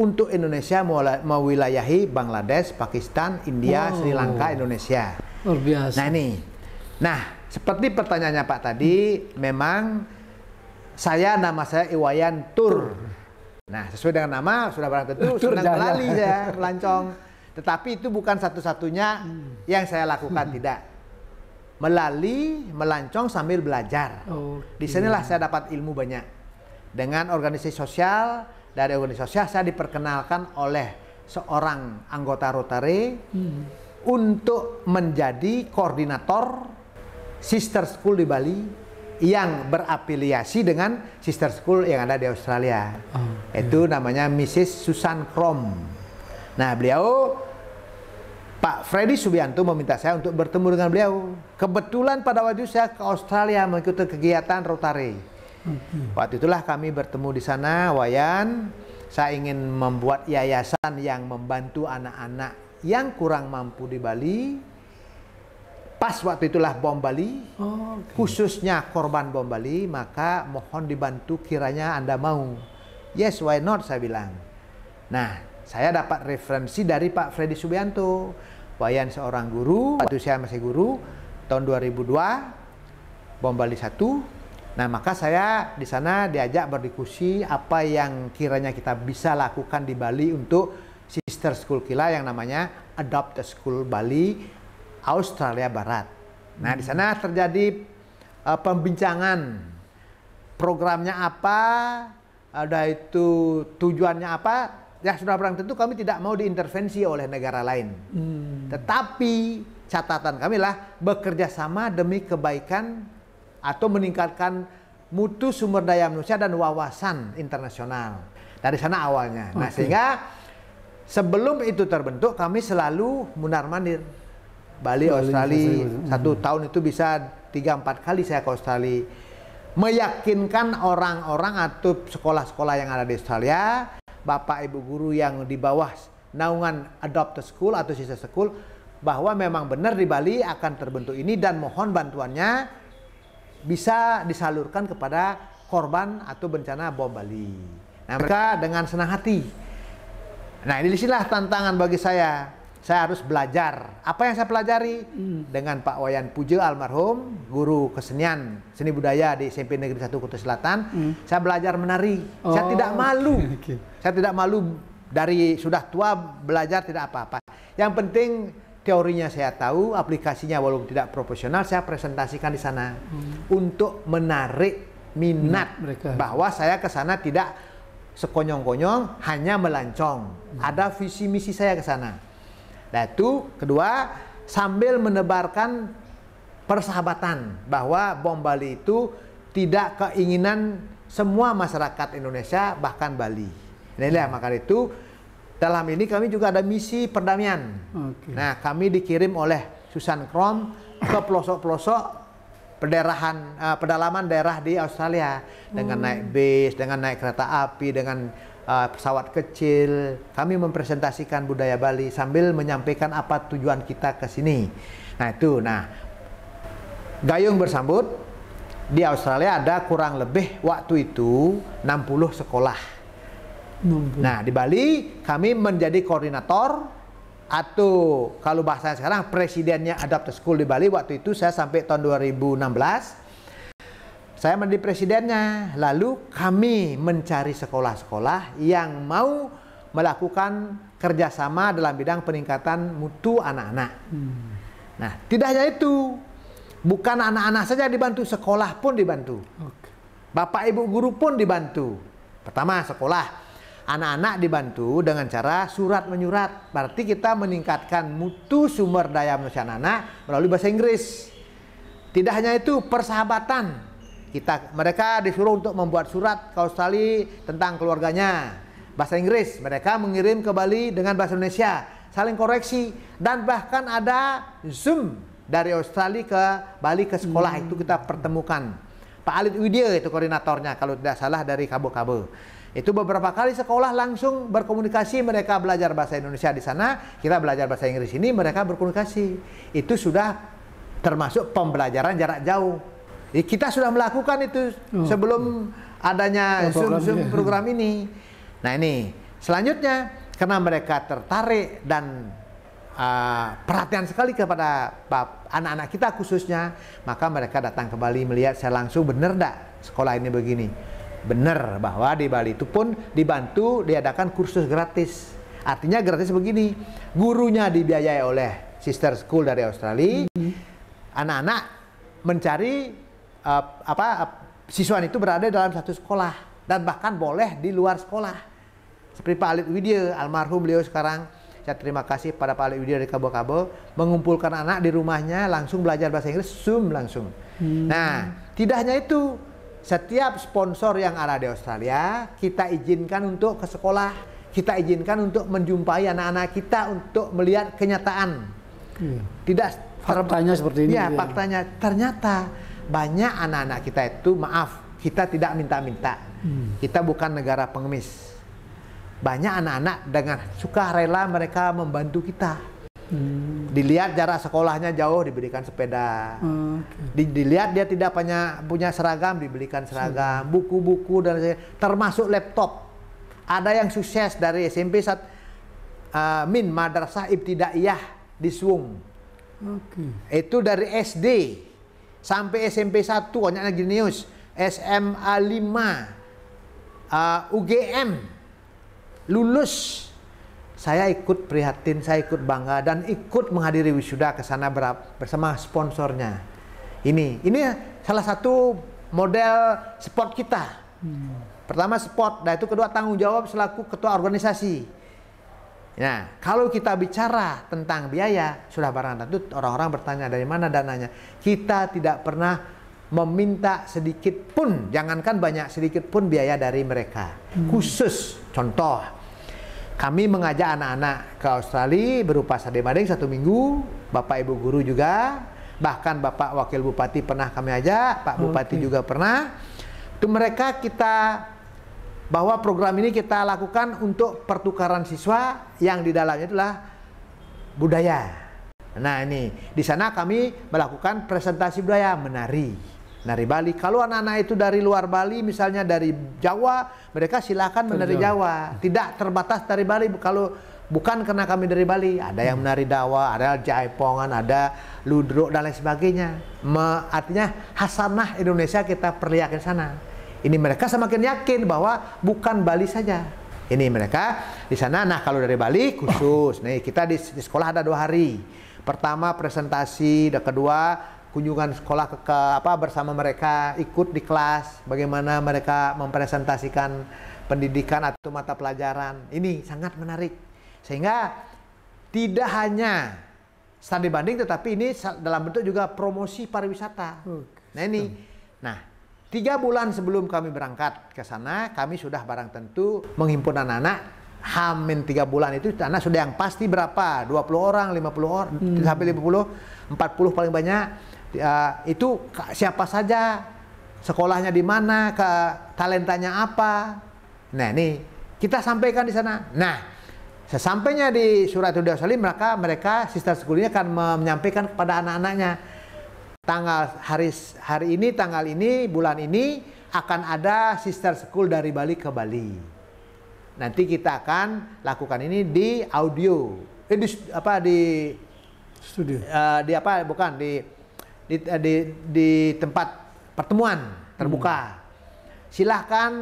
untuk Indonesia mewilayahi Bangladesh, Pakistan, India, wow. Sri Lanka, oh. Indonesia. Luar biasa. Nah ini. Nah, seperti pertanyaannya Pak tadi, memang saya nama saya Iwayan Tur. Nah, sesuai dengan nama sudah barang tentu Tur melalui lali ya, ya. ya melancong. Tetapi itu bukan satu-satunya hmm. yang saya lakukan hmm. tidak. Melali, melancong sambil belajar. Oh, Di sinilah iya. saya dapat ilmu banyak. Dengan organisasi sosial, dari organisasi sosial saya diperkenalkan oleh seorang anggota Rotary hmm. untuk menjadi koordinator sister school di Bali yang berafiliasi dengan sister school yang ada di Australia. Oh, Itu iya. namanya Mrs. Susan Krom. Nah, beliau Pak Freddy Subianto meminta saya untuk bertemu dengan beliau. Kebetulan pada waktu saya ke Australia mengikuti kegiatan Rotary. Waktu itulah kami bertemu di sana, Wayan. Saya ingin membuat yayasan yang membantu anak-anak yang kurang mampu di Bali Pas waktu itulah bom Bali, oh, okay. khususnya korban bom Bali, maka mohon dibantu kiranya Anda mau. Yes, why not, saya bilang. Nah, saya dapat referensi dari Pak Freddy Subianto. Wayan seorang guru, waktu saya masih guru, tahun 2002, bom Bali 1. Nah, maka saya di sana diajak berdiskusi apa yang kiranya kita bisa lakukan di Bali untuk sister school Kila yang namanya Adopt a School Bali Australia Barat. Nah, di sana terjadi uh, pembincangan programnya apa, ada itu tujuannya apa. Ya sudah barang tentu kami tidak mau diintervensi oleh negara lain. Hmm. Tetapi catatan kami lah bekerja sama demi kebaikan atau meningkatkan mutu sumber daya manusia dan wawasan internasional. Dari sana awalnya. Okay. Nah, sehingga sebelum itu terbentuk kami selalu munarmandir Bali, Bali Australia. Satu hmm. tahun itu bisa tiga empat kali saya ke Australia. Meyakinkan orang-orang atau sekolah-sekolah yang ada di Australia, bapak ibu guru yang di bawah naungan adopt school atau sisa school bahwa memang benar di Bali akan terbentuk ini dan mohon bantuannya bisa disalurkan kepada korban atau bencana bom Bali. Nah mereka dengan senang hati. Nah ini disinilah tantangan bagi saya saya harus belajar. Apa yang saya pelajari? Hmm. Dengan Pak Wayan Pujo almarhum, guru kesenian, seni budaya di SMP Negeri 1 Kota Selatan. Hmm. Saya belajar menari. Oh. Saya tidak malu. Okay. Saya tidak malu dari sudah tua belajar tidak apa-apa. Yang penting teorinya saya tahu, aplikasinya walaupun tidak profesional saya presentasikan di sana hmm. untuk menarik minat, hmm, mereka. bahwa saya ke sana tidak sekonyong-konyong hanya melancong. Hmm. Ada visi misi saya ke sana. Nah itu kedua sambil menebarkan persahabatan bahwa bom Bali itu tidak keinginan semua masyarakat Indonesia bahkan Bali. ini nah, Inilah maka itu dalam ini kami juga ada misi perdamaian. Okay. Nah kami dikirim oleh Susan Krom ke pelosok-pelosok eh, pedalaman daerah di Australia dengan hmm. naik bis, dengan naik kereta api, dengan uh, pesawat kecil. Kami mempresentasikan budaya Bali sambil menyampaikan apa tujuan kita ke sini. Nah itu, nah Gayung bersambut di Australia ada kurang lebih waktu itu 60 sekolah. 60. Nah di Bali kami menjadi koordinator atau kalau bahasa sekarang presidennya Adapt School di Bali waktu itu saya sampai tahun 2016 saya menjadi presidennya. Lalu kami mencari sekolah-sekolah yang mau melakukan kerjasama dalam bidang peningkatan mutu anak-anak. Hmm. Nah, tidak hanya itu. Bukan anak-anak saja dibantu, sekolah pun dibantu. Okay. Bapak ibu guru pun dibantu. Pertama, sekolah anak-anak dibantu dengan cara surat menyurat. Berarti kita meningkatkan mutu sumber daya manusia anak-anak melalui bahasa Inggris. Tidak hanya itu, persahabatan kita mereka disuruh untuk membuat surat ke Australia tentang keluarganya bahasa Inggris mereka mengirim ke Bali dengan bahasa Indonesia saling koreksi dan bahkan ada Zoom dari Australia ke Bali ke sekolah hmm. itu kita pertemukan Pak Alit Widya itu koordinatornya kalau tidak salah dari Kabo-Kabo itu beberapa kali sekolah langsung berkomunikasi mereka belajar bahasa Indonesia di sana kita belajar bahasa Inggris ini mereka berkomunikasi itu sudah termasuk pembelajaran jarak jauh Ya, kita sudah melakukan itu oh. sebelum adanya program, Zoom, Zoom ini. program ini. Nah ini selanjutnya karena mereka tertarik dan uh, perhatian sekali kepada anak-anak kita khususnya, maka mereka datang kembali melihat saya langsung benar enggak sekolah ini begini. Benar bahwa di Bali itu pun dibantu diadakan kursus gratis. Artinya gratis begini, gurunya dibiayai oleh sister school dari Australia, hmm. anak-anak mm -hmm. mencari uh, apa uh, siswa itu berada dalam satu sekolah dan bahkan boleh di luar sekolah. Seperti Pak Alit Widya, almarhum beliau sekarang saya terima kasih pada Pak Alit Widya dari Kabo Kabo, mengumpulkan anak di rumahnya langsung belajar bahasa Inggris Zoom langsung. Hmm. Nah, tidak hanya itu, setiap sponsor yang ada di Australia kita izinkan untuk ke sekolah, kita izinkan untuk menjumpai anak-anak kita untuk melihat kenyataan. Hmm. Tidak faktanya seperti ini. Ya, ya. faktanya ternyata banyak anak-anak kita itu maaf kita tidak minta-minta hmm. kita bukan negara pengemis banyak anak-anak dengan suka rela mereka membantu kita hmm. dilihat jarak sekolahnya jauh diberikan sepeda hmm. dilihat dia tidak punya punya seragam diberikan seragam buku-buku dan termasuk laptop ada yang sukses dari SMP saat uh, min madrasah ibtidaiyah di Swung okay. itu dari SD sampai SMP 1 anak jenius SMA 5 uh, UGM lulus saya ikut prihatin, saya ikut bangga dan ikut menghadiri wisuda ke sana bersama sponsornya. Ini, ini salah satu model sport kita. Hmm. Pertama sport, dan itu kedua tanggung jawab selaku ketua organisasi. Nah, kalau kita bicara tentang biaya, sudah barang tentu orang-orang bertanya dari mana dananya. Kita tidak pernah meminta sedikit pun, jangankan banyak sedikit pun biaya dari mereka. Hmm. Khusus contoh, kami mengajak anak-anak ke Australia berupa sade mading satu minggu, bapak ibu guru juga, bahkan bapak wakil bupati pernah kami ajak, pak bupati okay. juga pernah. Itu mereka kita bahwa program ini kita lakukan untuk pertukaran siswa yang di dalamnya adalah budaya. Nah ini di sana kami melakukan presentasi budaya menari, menari Bali. Kalau anak-anak itu dari luar Bali, misalnya dari Jawa, mereka silakan menari Jawa. Tidak terbatas dari Bali. Kalau bukan karena kami dari Bali, ada yang menari Dawa, ada Jaipongan, ada Ludruk dan lain sebagainya. Me, artinya hasanah Indonesia kita perlihatkan sana. Ini mereka semakin yakin bahwa bukan Bali saja. Ini mereka di sana. Nah, kalau dari Bali khusus, nih kita di, di sekolah ada dua hari. Pertama presentasi, dan kedua kunjungan sekolah ke, ke apa bersama mereka ikut di kelas bagaimana mereka mempresentasikan pendidikan atau mata pelajaran ini sangat menarik sehingga tidak hanya studi banding tetapi ini dalam bentuk juga promosi pariwisata nah ini nah Tiga bulan sebelum kami berangkat ke sana, kami sudah barang tentu menghimpun anak-anak. Hamin tiga bulan itu anak sudah yang pasti berapa? 20 orang, 50 orang, hmm. sampai 50, 40 paling banyak. Uh, itu siapa saja, sekolahnya di mana, ke talentanya apa. Nah, ini kita sampaikan di sana. Nah, Sesampainya di Surat Suratuddin Salim, mereka mereka sister sekulinya akan menyampaikan kepada anak-anaknya tanggal hari hari ini tanggal ini bulan ini akan ada sister school dari Bali ke Bali. Nanti kita akan lakukan ini di audio. Eh, di apa di studio. Uh, di apa bukan di di eh, di, di tempat pertemuan terbuka. Hmm. Silahkan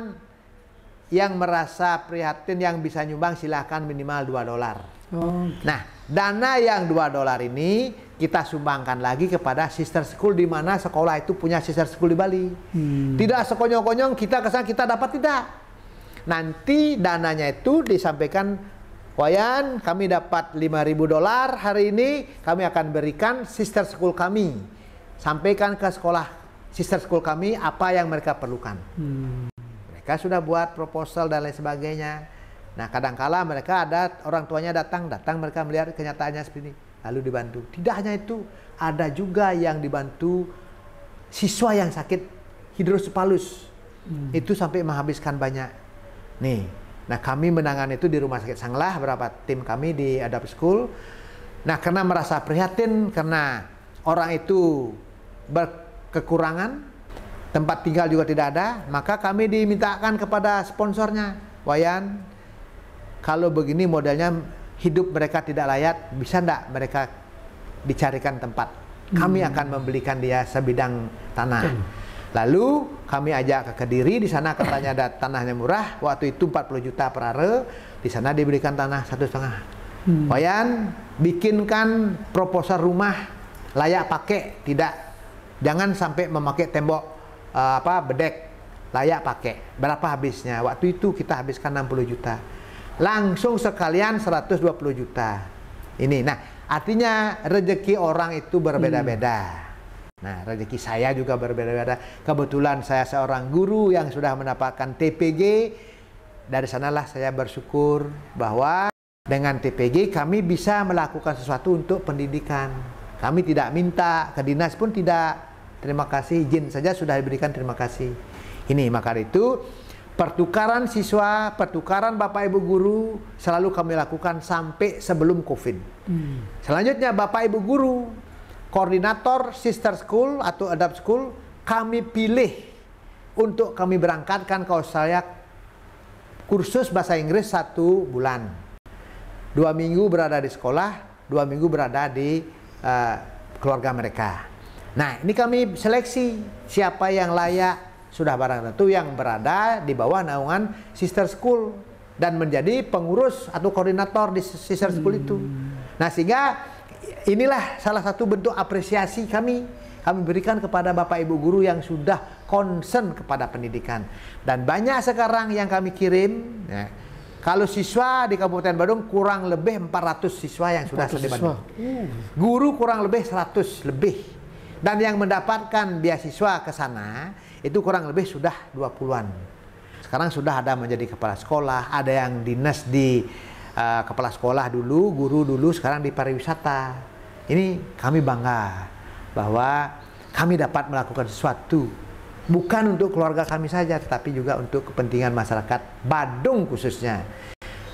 yang merasa prihatin yang bisa nyumbang silahkan minimal dua dolar. Oh, okay. Nah, dana yang 2 dolar ini kita sumbangkan lagi kepada sister school di mana sekolah itu punya sister school di Bali. Hmm. Tidak sekonyong-konyong kita kesan kita dapat tidak. Nanti dananya itu disampaikan Wayan, kami dapat 5.000 dolar hari ini, kami akan berikan sister school kami. Sampaikan ke sekolah sister school kami apa yang mereka perlukan. Hmm. Mereka sudah buat proposal dan lain sebagainya Nah, kadangkala mereka ada orang tuanya datang, datang mereka melihat kenyataannya seperti ini, lalu dibantu. Tidak hanya itu, ada juga yang dibantu siswa yang sakit hidrosepalus. Hmm. Itu sampai menghabiskan banyak. Nih. Nah, kami menangani itu di Rumah Sakit Sanglah berapa tim kami di Adab School. Nah, karena merasa prihatin karena orang itu berkekurangan, tempat tinggal juga tidak ada, maka kami dimintakan kepada sponsornya, Wayan kalau begini modalnya hidup mereka tidak layak, bisa enggak mereka dicarikan tempat? Kami hmm. akan membelikan dia sebidang tanah. Hmm. Lalu kami ajak ke Kediri, di sana katanya ada tanahnya murah, waktu itu 40 juta per are, di sana diberikan tanah satu setengah. Hmm. Wayan, bikinkan proposal rumah layak pakai, tidak jangan sampai memakai tembok uh, apa bedek layak pakai. Berapa habisnya? Waktu itu kita habiskan 60 juta langsung sekalian 120 juta. Ini. Nah, artinya rezeki orang itu berbeda-beda. Hmm. Nah, rezeki saya juga berbeda-beda. Kebetulan saya seorang guru yang sudah mendapatkan TPG. Dari sanalah saya bersyukur bahwa dengan TPG kami bisa melakukan sesuatu untuk pendidikan. Kami tidak minta ke dinas pun tidak. Terima kasih izin saja sudah diberikan terima kasih. Ini maka itu Pertukaran siswa, pertukaran Bapak Ibu guru selalu kami lakukan sampai sebelum COVID. Hmm. Selanjutnya Bapak Ibu guru, koordinator sister school atau adapt school kami pilih untuk kami berangkatkan ke Australia kursus bahasa Inggris satu bulan. Dua minggu berada di sekolah, dua minggu berada di uh, keluarga mereka. Nah, ini kami seleksi siapa yang layak sudah barang tentu yang berada di bawah naungan sister school dan menjadi pengurus atau koordinator di sister school hmm. itu. Nah, sehingga inilah salah satu bentuk apresiasi kami kami berikan kepada Bapak Ibu guru yang sudah concern kepada pendidikan. Dan banyak sekarang yang kami kirim ya, kalau siswa di Kabupaten Badung kurang lebih 400 siswa yang sudah di Badung. Uh. Guru kurang lebih 100 lebih. Dan yang mendapatkan beasiswa ke sana itu kurang lebih sudah 20-an. Sekarang sudah ada menjadi kepala sekolah, ada yang dinas di uh, kepala sekolah dulu, guru dulu, sekarang di pariwisata. Ini kami bangga bahwa kami dapat melakukan sesuatu bukan untuk keluarga kami saja tetapi juga untuk kepentingan masyarakat Badung khususnya.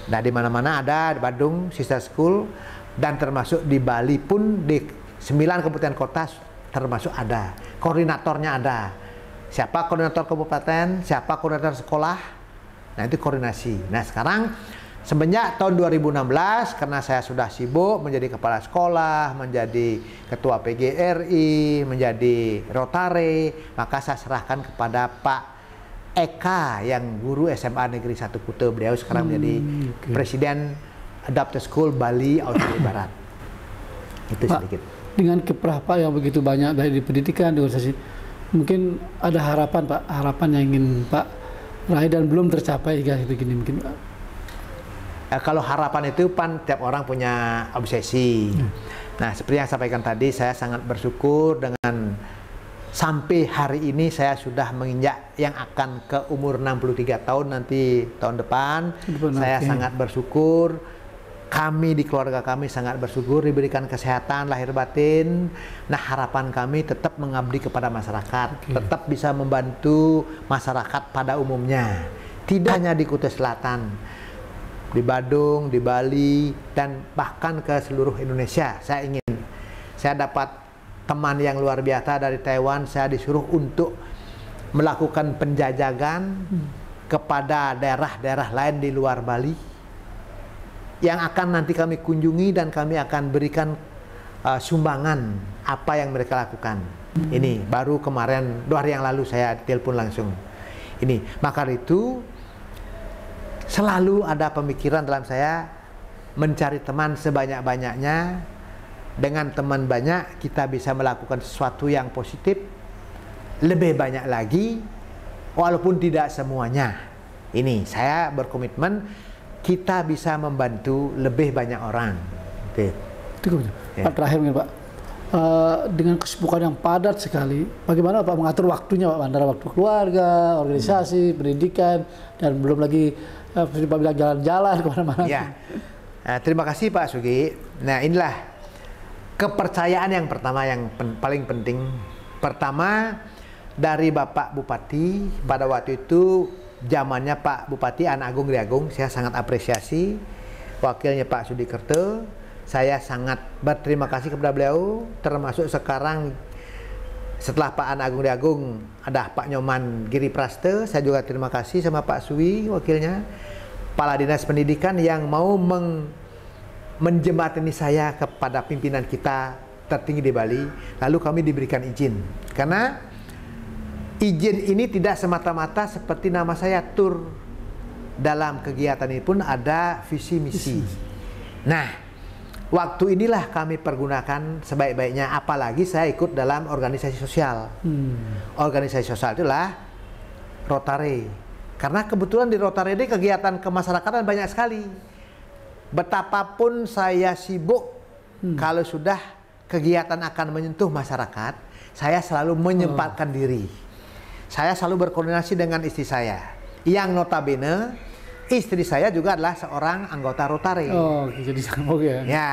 Nah, di mana-mana ada Badung Sister School dan termasuk di Bali pun di sembilan kabupaten kota termasuk ada. Koordinatornya ada siapa koordinator kabupaten, siapa koordinator sekolah, nah itu koordinasi. Nah sekarang semenjak tahun 2016 karena saya sudah sibuk menjadi kepala sekolah, menjadi ketua PGRI, menjadi Rotare, maka saya serahkan kepada Pak Eka yang guru SMA Negeri 1 Kute beliau sekarang hmm, menjadi okay. presiden Adaptive School Bali Australia Barat. Itu Pak, sedikit. Dengan keprah Pak yang begitu banyak dari pendidikan, di organisasi, mungkin ada harapan Pak, harapan yang ingin Pak raih dan belum tercapai hingga itu gini mungkin Pak. Ya, kalau harapan itu pan tiap orang punya obsesi. Hmm. Nah, seperti yang saya sampaikan tadi, saya sangat bersyukur dengan sampai hari ini saya sudah menginjak yang akan ke umur 63 tahun nanti tahun depan. depan saya okay. sangat bersyukur kami di keluarga kami sangat bersyukur diberikan kesehatan lahir batin. Nah, harapan kami tetap mengabdi kepada masyarakat, okay. tetap bisa membantu masyarakat pada umumnya. Tidak hanya di Kutai Selatan, di Badung, di Bali, dan bahkan ke seluruh Indonesia. Saya ingin saya dapat teman yang luar biasa dari Taiwan, saya disuruh untuk melakukan penjajakan hmm. kepada daerah-daerah lain di luar Bali yang akan nanti kami kunjungi dan kami akan berikan uh, sumbangan apa yang mereka lakukan. Ini baru kemarin dua hari yang lalu saya telepon langsung. Ini maka itu selalu ada pemikiran dalam saya mencari teman sebanyak-banyaknya. Dengan teman banyak kita bisa melakukan sesuatu yang positif lebih banyak lagi walaupun tidak semuanya. Ini saya berkomitmen kita bisa membantu lebih banyak orang. Oke. Gitu. Okay. Ya. Pak terakhir nih Pak, uh, dengan kesibukan yang padat sekali, bagaimana Pak mengatur waktunya Pak antara waktu keluarga, organisasi, hmm. pendidikan, dan belum lagi uh, Pak bilang jalan-jalan kemana-mana. Ya. Uh, terima kasih Pak Sugi. Nah inilah kepercayaan yang pertama yang pen paling penting. Pertama dari Bapak Bupati pada waktu itu zamannya Pak Bupati Anak Agung Riagung saya sangat apresiasi wakilnya Pak Sudi Kerto saya sangat berterima kasih kepada beliau termasuk sekarang setelah Pak Anak Agung Riagung ada Pak Nyoman Giri Praste saya juga terima kasih sama Pak Suwi wakilnya Kepala Dinas Pendidikan yang mau meng menjembatani saya kepada pimpinan kita tertinggi di Bali lalu kami diberikan izin karena izin ini tidak semata-mata seperti nama saya tur dalam kegiatan ini pun ada visi misi. Nah, waktu inilah kami pergunakan sebaik-baiknya. Apalagi saya ikut dalam organisasi sosial. Hmm. Organisasi sosial itulah Rotary. Karena kebetulan di Rotary ini kegiatan kemasyarakatan banyak sekali. Betapapun saya sibuk, hmm. kalau sudah kegiatan akan menyentuh masyarakat, saya selalu menyempatkan oh. diri saya selalu berkoordinasi dengan istri saya. Yang notabene istri saya juga adalah seorang anggota Rotary. Oh, jadi sanggup ya. Ya.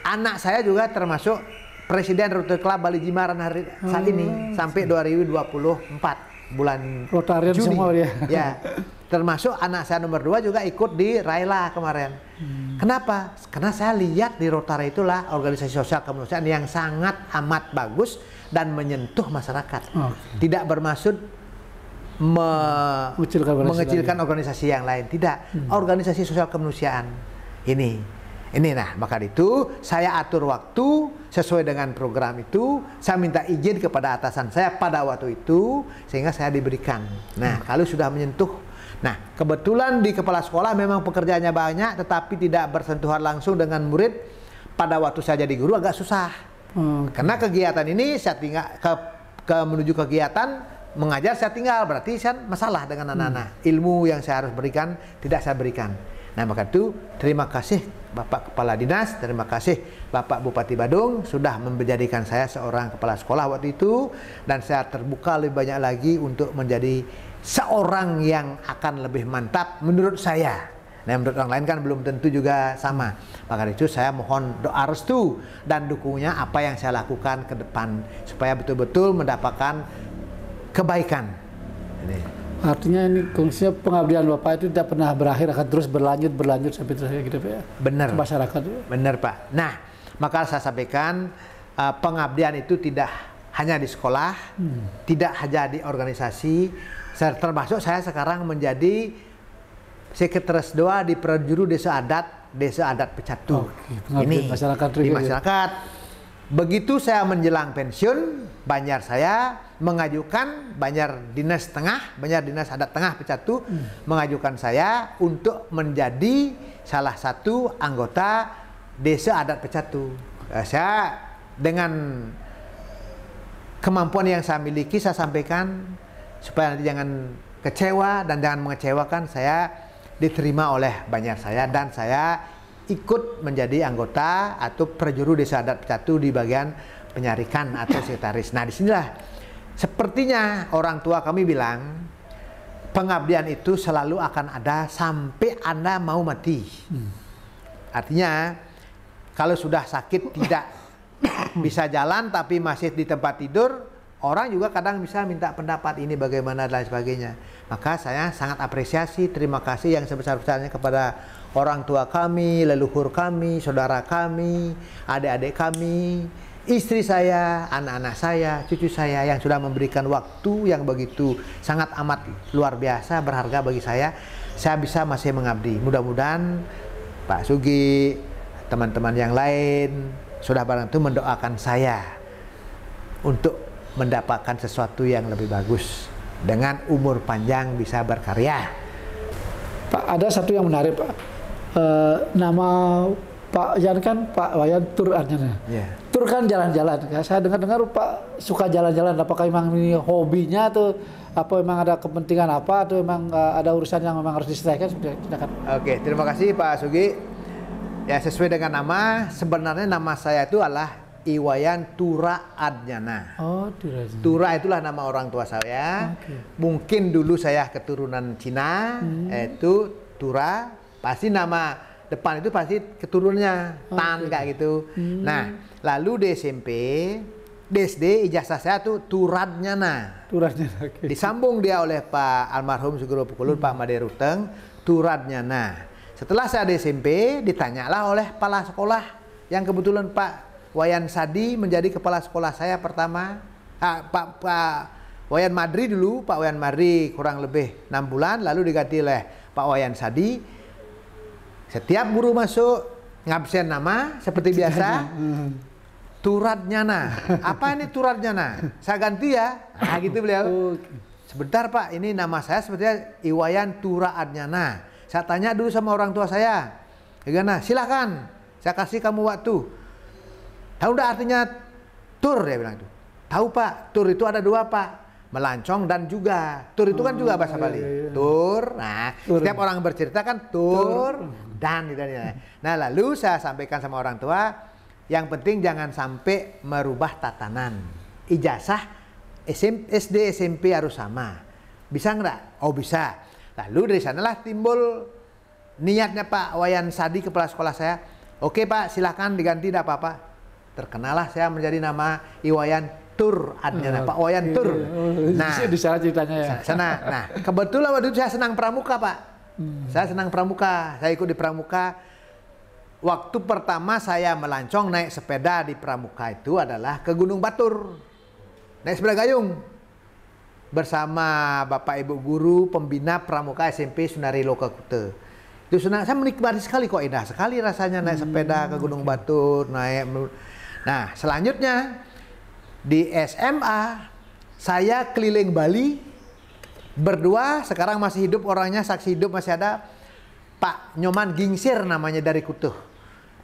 Anak saya juga termasuk presiden Rotary Club Bali Jimaran hari saat ini oh, sampai 2024 bulan Rotary Juni. semua dia. Ya. Termasuk anak saya nomor dua juga ikut di Raila kemarin. Hmm. Kenapa? Karena saya lihat di Rotary itulah organisasi sosial kemanusiaan yang sangat amat bagus dan menyentuh masyarakat. Okay. Tidak bermaksud me mengecilkan, organisasi mengecilkan organisasi yang lain, tidak. Hmm. Organisasi sosial kemanusiaan ini. Ini nah, maka itu saya atur waktu sesuai dengan program itu, saya minta izin kepada atasan saya pada waktu itu sehingga saya diberikan. Nah, hmm. kalau sudah menyentuh Nah, kebetulan di kepala sekolah memang pekerjaannya banyak tetapi tidak bersentuhan langsung dengan murid. Pada waktu saya jadi guru agak susah Hmm. Karena kegiatan ini saya tinggal ke, ke menuju kegiatan mengajar saya tinggal berarti saya masalah dengan hmm. anak-anak. Hmm. Ilmu yang saya harus berikan tidak saya berikan. Nah maka itu terima kasih Bapak Kepala Dinas, terima kasih Bapak Bupati Badung sudah menjadikan saya seorang kepala sekolah waktu itu dan saya terbuka lebih banyak lagi untuk menjadi seorang yang akan lebih mantap menurut saya. Nah, menurut orang lain kan belum tentu juga sama. Maka dari itu saya mohon doa restu dan dukungnya apa yang saya lakukan ke depan supaya betul-betul mendapatkan kebaikan. Ini. Artinya ini fungsinya pengabdian Bapak itu tidak pernah berakhir akan terus berlanjut berlanjut sampai terakhir gitu Pak ya. Benar. Masyarakat. masyarakat. Benar Pak. Nah, maka saya sampaikan eh, pengabdian itu tidak hanya di sekolah, hmm. tidak hanya di organisasi, termasuk saya sekarang menjadi sekretaris doa di Prajuru Desa Adat, Desa Adat Pecatu. Oh, gitu. ini masyarakat di ya. masyarakat. Begitu saya menjelang pensiun, Banjar saya mengajukan Banjar Dinas Tengah, Banjar Dinas Adat Tengah Pecatu hmm. mengajukan saya untuk menjadi salah satu anggota Desa Adat Pecatu. Eh, saya dengan kemampuan yang saya miliki saya sampaikan supaya nanti jangan kecewa dan jangan mengecewakan saya diterima oleh banyak saya dan saya ikut menjadi anggota atau perjuru desa adat Pecatu di bagian penyarikan atau sekretaris. Nah disinilah sepertinya orang tua kami bilang pengabdian itu selalu akan ada sampai anda mau mati. Hmm. Artinya kalau sudah sakit tidak bisa jalan tapi masih di tempat tidur orang juga kadang bisa minta pendapat ini bagaimana dan sebagainya. Maka saya sangat apresiasi, terima kasih yang sebesar-besarnya kepada orang tua kami, leluhur kami, saudara kami, adik-adik kami, istri saya, anak-anak saya, cucu saya yang sudah memberikan waktu yang begitu sangat amat luar biasa berharga bagi saya. Saya bisa masih mengabdi. Mudah-mudahan Pak Sugi, teman-teman yang lain sudah barang itu mendoakan saya untuk mendapatkan sesuatu yang lebih bagus dengan umur panjang bisa berkarya. Pak, ada satu yang menarik Pak. E, nama Pak Yan kan Pak Wayan Tur Anjana. Ah, yeah. Tur kan jalan-jalan. Ya, saya dengar-dengar Pak suka jalan-jalan. Apakah memang ini hobinya atau apa memang ada kepentingan apa atau memang eh, ada urusan yang memang harus diselesaikan? Silakan. Oke, terima kasih Pak Sugi. Ya sesuai dengan nama, sebenarnya nama saya itu adalah Iwayan Tura Nah, oh, Turaadnya. Tura itulah nama orang tua saya. Okay. Mungkin dulu saya keturunan Cina, hmm. itu Tura. Pasti nama depan itu pasti keturunannya okay. Oh, Tan gitu. kayak gitu. Hmm. Nah, lalu di SMP, DSD ijazah saya tuh Turadnya. Nah, Turadnya. Okay. Disambung dia oleh Pak almarhum Sugro Pukulur, hmm. Pak Made Ruteng, Turadnya. Nah, setelah saya di SMP, ditanyalah oleh kepala sekolah yang kebetulan Pak Wayan Sadi menjadi kepala sekolah saya pertama. Ah, Pak, Pak Wayan Madri dulu, Pak Wayan Madri kurang lebih enam bulan, lalu diganti oleh Pak Wayan Sadi. Setiap guru masuk ngabsen nama seperti biasa. Hmm. Turat nyana. Apa ini turat nyana? Saya ganti ya. Nah, gitu beliau. Oh, Sebentar Pak, ini nama saya sebetulnya Iwayan Tura Nyana. Saya tanya dulu sama orang tua saya. Gimana? Silahkan. Saya kasih kamu waktu Tahu udah artinya tur ya bilang itu. Tahu Pak, tur itu ada dua Pak. Melancong dan juga. Tur itu kan juga oh, bahasa iya, Bali. Iya, iya, Tur. Nah, tur. setiap orang bercerita kan tur, tur. dan gitu, gitu. Nah, lalu saya sampaikan sama orang tua, yang penting jangan sampai merubah tatanan. Ijazah SM, SD SMP harus sama. Bisa enggak? Oh bisa. Lalu dari sanalah timbul niatnya Pak Wayan Sadi kepala sekolah saya. Oke Pak, silahkan diganti tidak apa-apa terkenalah saya menjadi nama Iwayan Tur adanya Pak Iwayan Tur. Iya, iya, iya. Nah, di sana ceritanya ya. Sana. Nah, kebetulan waktu itu saya senang pramuka, Pak. Hmm. Saya senang pramuka, saya ikut di pramuka. Waktu pertama saya melancong naik sepeda di pramuka itu adalah ke Gunung Batur. Naik sepeda gayung bersama Bapak Ibu guru pembina pramuka SMP Loka Kute. Itu senang, saya menikmati sekali kok indah sekali rasanya naik hmm, sepeda ke Gunung Batur, naik Nah, selanjutnya di SMA saya keliling Bali berdua sekarang masih hidup orangnya saksi hidup masih ada Pak Nyoman Gingsir namanya dari Kutuh.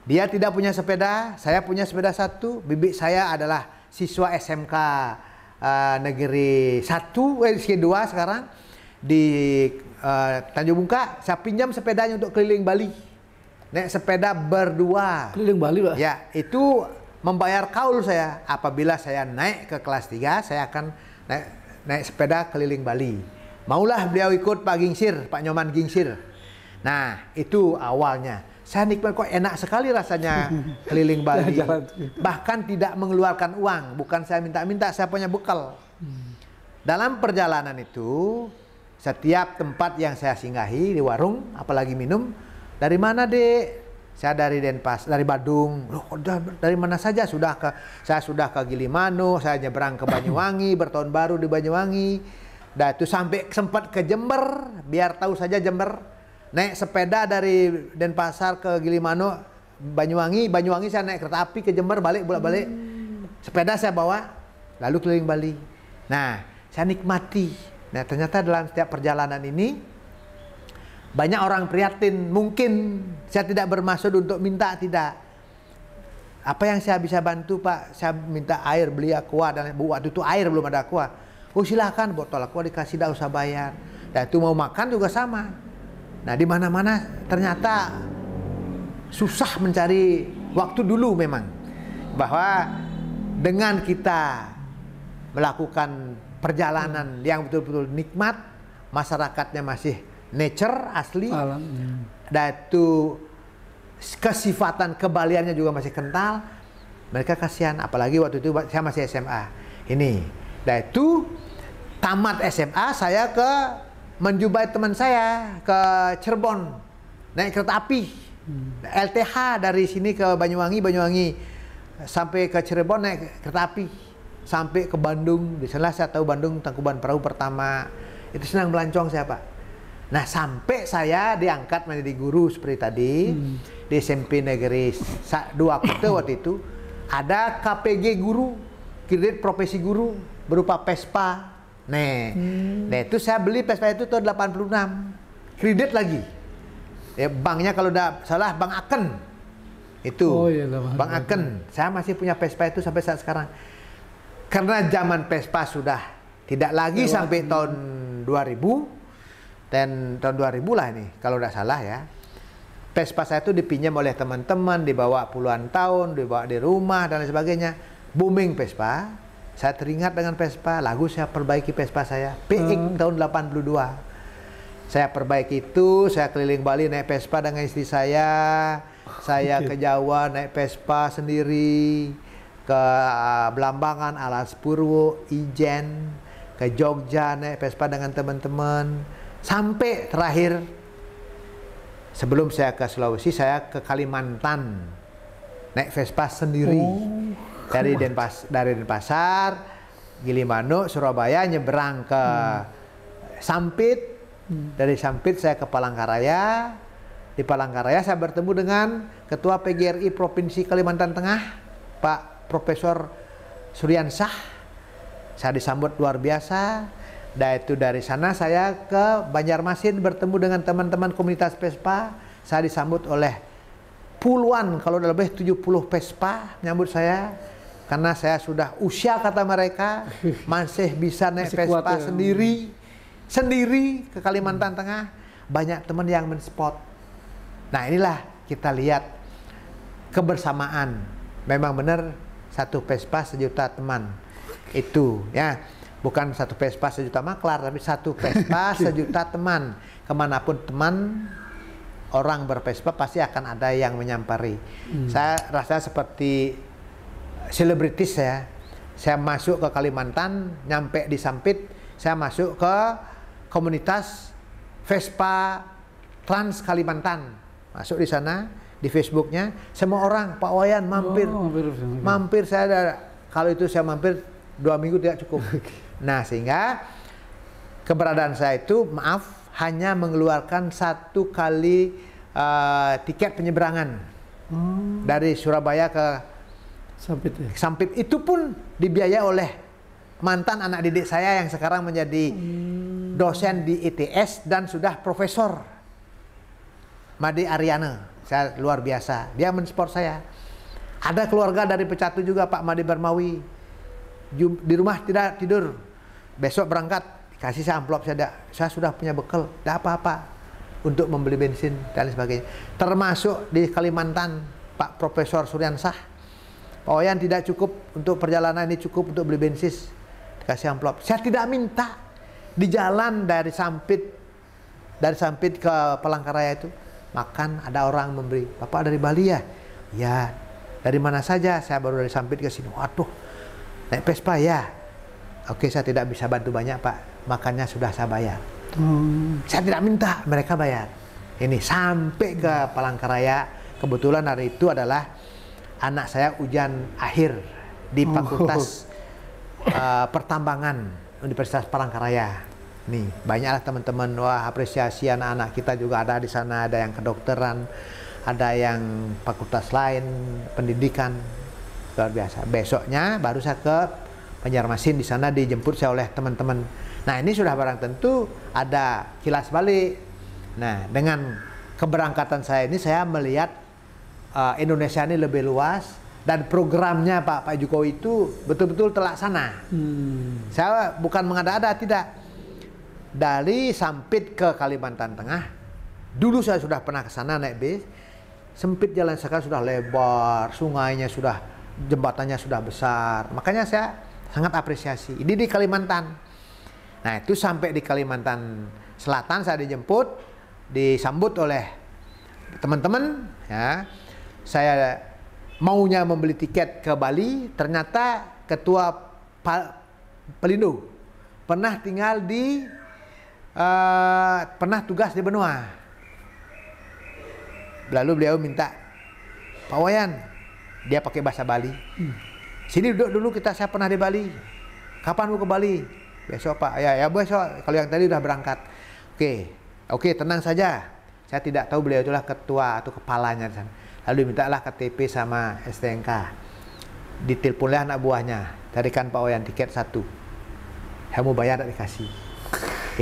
Dia tidak punya sepeda, saya punya sepeda satu. Bibi saya adalah siswa SMK uh, eh, negeri satu, eh, dua sekarang di uh, Tanjung Bungka. Saya pinjam sepedanya untuk keliling Bali. Nek sepeda berdua. Keliling Bali, Pak? Ya, itu membayar kaul saya apabila saya naik ke kelas 3 saya akan naik, naik sepeda keliling Bali maulah beliau ikut Pak Gingsir Pak Nyoman Gingsir nah itu awalnya saya nikmat kok enak sekali rasanya keliling Bali bahkan tidak mengeluarkan uang bukan saya minta-minta saya punya bekal hmm. dalam perjalanan itu setiap tempat yang saya singgahi di warung apalagi minum dari mana dek saya dari Denpas, dari Badung. Loh, dari mana saja sudah ke saya sudah ke Gilimanu, saya nyebrang ke Banyuwangi, bertahun baru di Banyuwangi. Dah itu sampai sempat ke Jember, biar tahu saja Jember. Naik sepeda dari Denpasar ke Gilimanu, Banyuwangi, Banyuwangi saya naik kereta api ke Jember balik bolak-balik. Hmm. Sepeda saya bawa lalu keliling Bali. Nah, saya nikmati. Nah, ternyata dalam setiap perjalanan ini banyak orang prihatin, mungkin saya tidak bermaksud untuk minta, tidak. Apa yang saya bisa bantu Pak? Saya minta air, beli aqua, dan waktu itu air belum ada aqua. Oh silahkan botol aqua dikasih, tidak usah bayar. Dan nah, itu mau makan juga sama. Nah di mana-mana ternyata susah mencari waktu dulu memang. Bahwa dengan kita melakukan perjalanan yang betul-betul nikmat, masyarakatnya masih nature asli alam datu iya. kesifatan kebaliannya juga masih kental mereka kasihan apalagi waktu itu saya masih SMA ini datu tamat SMA saya ke menjubai teman saya ke Cirebon naik kereta api hmm. LTH dari sini ke Banyuwangi Banyuwangi sampai ke Cirebon naik kereta api sampai ke Bandung di sana saya tahu Bandung tangkuban perahu pertama itu senang melancong siapa Nah, sampai saya diangkat menjadi guru seperti tadi hmm. di SMP Negeri dua kota waktu itu ada KPG guru, kredit profesi guru berupa Pespa. Nih, hmm. nah itu saya beli Pespa itu tahun 86. Kredit lagi. Ya, banknya kalau udah salah Bang Aken. Itu. Oh, iya, Bank Aken. Saya masih punya Pespa itu sampai saat sekarang. Karena zaman Pespa sudah tidak lagi Lewat. sampai tahun 2000 dan tahun 2000 lah ini kalau tidak salah ya Vespa saya itu dipinjam oleh teman-teman dibawa puluhan tahun dibawa di rumah dan lain sebagainya booming Vespa saya teringat dengan Vespa lagu saya perbaiki Vespa saya PX hmm. tahun 82 saya perbaiki itu saya keliling Bali naik Vespa dengan istri saya saya ke Jawa naik Vespa sendiri ke ah, Belambangan Alas Purwo Ijen ke Jogja naik Vespa dengan teman-teman sampai terakhir sebelum saya ke Sulawesi saya ke Kalimantan naik Vespa sendiri oh, dari Denpas dari Denpasar Gilimanuk Surabaya nyeberang ke hmm. Sampit hmm. dari Sampit saya ke Palangkaraya di Palangkaraya saya bertemu dengan Ketua PGRI Provinsi Kalimantan Tengah Pak Profesor Suryansah saya disambut luar biasa dan nah, itu dari sana saya ke Banjarmasin bertemu dengan teman-teman komunitas Vespa Saya disambut oleh puluhan kalau lebih 70 Vespa menyambut saya karena saya sudah usia kata mereka masih bisa naik masih Vespa ya. sendiri sendiri ke Kalimantan hmm. Tengah banyak teman yang menspot nah inilah kita lihat kebersamaan memang benar satu Vespa sejuta teman itu ya bukan satu Vespa sejuta maklar, tapi satu Vespa sejuta teman. Kemanapun teman orang berpespa pasti akan ada yang menyampari. Hmm. Saya rasa seperti selebritis ya. Saya masuk ke Kalimantan, nyampe di Sampit, saya masuk ke komunitas Vespa Trans Kalimantan. Masuk di sana, di Facebooknya, semua orang, Pak Wayan mampir. Oh, mampir, mampir. saya ada, kalau itu saya mampir dua minggu tidak cukup. Nah, sehingga keberadaan saya itu maaf hanya mengeluarkan satu kali uh, tiket penyeberangan hmm. dari Surabaya ke Sampit. Ya? Sampit itu pun dibiayai oleh mantan anak didik saya yang sekarang menjadi hmm. dosen di ITS dan sudah profesor Made Ariana. Saya luar biasa. Dia mensupport saya. Ada keluarga dari Pecatu juga Pak Made Barmawi. Di rumah tidak tidur, besok berangkat kasih saya amplop saya ada saya sudah punya bekal tidak apa-apa untuk membeli bensin dan sebagainya termasuk di Kalimantan Pak Profesor Suryansah Pak yang tidak cukup untuk perjalanan ini cukup untuk beli bensin dikasih amplop saya tidak minta di jalan dari Sampit dari Sampit ke Palangkaraya itu makan ada orang memberi Bapak dari Bali ya ya dari mana saja saya baru dari Sampit ke sini waduh naik Vespa ya Oke, saya tidak bisa bantu banyak, Pak. Makannya sudah saya bayar. Hmm. Saya tidak minta, mereka bayar. Ini sampai ke Palangkaraya. Kebetulan hari itu adalah anak saya ujian akhir di oh. Fakultas oh. uh, Pertambangan Universitas Palangkaraya. Nih, banyaklah teman-teman. Wah, apresiasi anak-anak kita juga ada di sana. Ada yang kedokteran, ada yang fakultas lain, pendidikan. Luar biasa. Besoknya baru saya ke Banjarmasin di sana dijemput saya oleh teman-teman. Nah ini sudah barang tentu ada kilas balik. Nah dengan keberangkatan saya ini saya melihat uh, Indonesia ini lebih luas dan programnya Pak Pak Jokowi itu betul-betul terlaksana. Hmm. Saya bukan mengada-ada tidak. Dari Sampit ke Kalimantan Tengah, dulu saya sudah pernah ke sana naik bis. Sempit jalan sekarang sudah lebar, sungainya sudah, jembatannya sudah besar. Makanya saya sangat apresiasi. Ini di Kalimantan. Nah itu sampai di Kalimantan Selatan saya dijemput, disambut oleh teman-teman. Ya. Saya maunya membeli tiket ke Bali, ternyata ketua pelindo pernah tinggal di uh, pernah tugas di benua. Lalu beliau minta Pak Wayan, dia pakai bahasa Bali. Hmm. Sini duduk dulu kita saya pernah di Bali. Kapan mau ke Bali? Besok Pak. Ya ya besok. Kalau yang tadi udah berangkat. Oke. Oke, tenang saja. Saya tidak tahu beliau itulah ketua atau kepalanya di sana. Lalu mintalah KTP sama STNK. Ditelponlah anak buahnya. Tarikan Pak Oyan tiket satu. Saya mau bayar dikasih.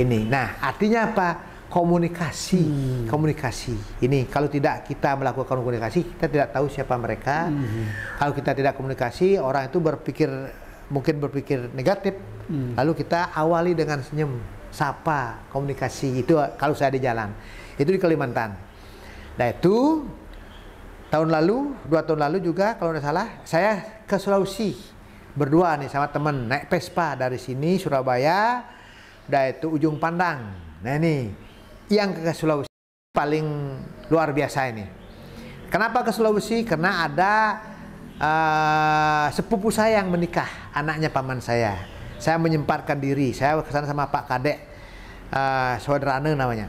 Ini. Nah, artinya apa? komunikasi hmm. komunikasi ini kalau tidak kita melakukan komunikasi kita tidak tahu siapa mereka hmm. kalau kita tidak komunikasi orang itu berpikir mungkin berpikir negatif hmm. lalu kita awali dengan senyum sapa komunikasi itu kalau saya di jalan itu di Kalimantan nah itu tahun lalu dua tahun lalu juga kalau tidak salah saya ke Sulawesi berdua nih sama temen naik Vespa dari sini Surabaya udah itu ujung pandang nah ini yang ke Sulawesi paling luar biasa ini. Kenapa ke Sulawesi? Karena ada uh, sepupu saya yang menikah, anaknya paman saya. Saya menyempatkan diri, saya kesana sama Pak Kadek, uh, saudara Ane namanya.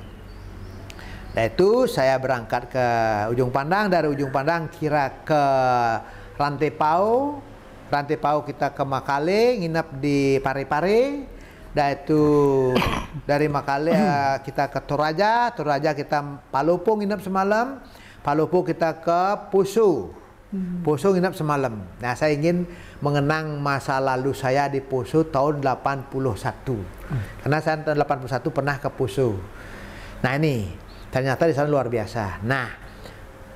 Nah itu saya berangkat ke Ujung Pandang, dari Ujung Pandang kira ke Rantai Pau, kita ke Makale, nginap di Parepare, -Pare, Dah itu dari Makale ya, kita ke Toraja, Toraja kita Palopo nginep semalam, Palopo kita ke Pusu. Hmm. Poso nginep semalam. Nah, saya ingin mengenang masa lalu saya di Poso tahun 81. Hmm. Karena saya tahun 81 pernah ke Poso. Nah, ini ternyata di sana luar biasa. Nah,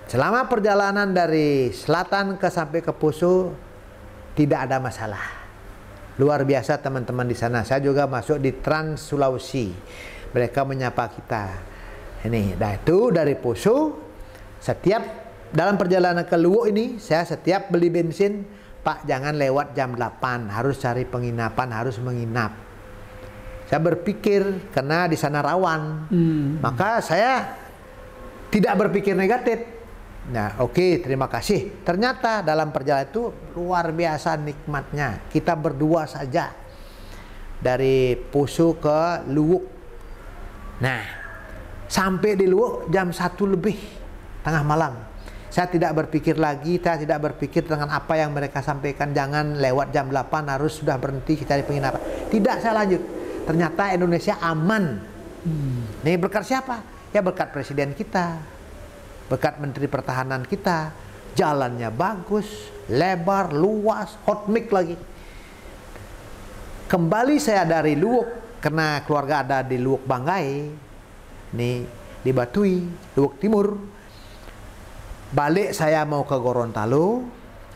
selama perjalanan dari selatan ke sampai ke Poso tidak ada masalah. Luar biasa teman-teman di sana. Saya juga masuk di Trans Sulawesi. Mereka menyapa kita. Ini, nah itu dari Poso. Setiap dalam perjalanan ke Luwuk ini, saya setiap beli bensin, Pak jangan lewat jam 8, harus cari penginapan, harus menginap. Saya berpikir karena di sana rawan, hmm. maka saya tidak berpikir negatif Nah, oke, okay, terima kasih. Ternyata dalam perjalanan itu luar biasa nikmatnya. Kita berdua saja dari Pusu ke Luwuk. Nah, sampai di Luwuk jam satu lebih tengah malam. Saya tidak berpikir lagi, saya tidak berpikir dengan apa yang mereka sampaikan. Jangan lewat jam 8 harus sudah berhenti di penginapan. Tidak, saya lanjut. Ternyata Indonesia aman. Hmm. Ini berkat siapa? Ya berkat presiden kita, bekat Menteri Pertahanan kita, jalannya bagus, lebar, luas, hot mic lagi. Kembali saya dari Luwuk, karena keluarga ada di Luwuk Banggai, nih di Batui, Luwuk Timur. Balik saya mau ke Gorontalo,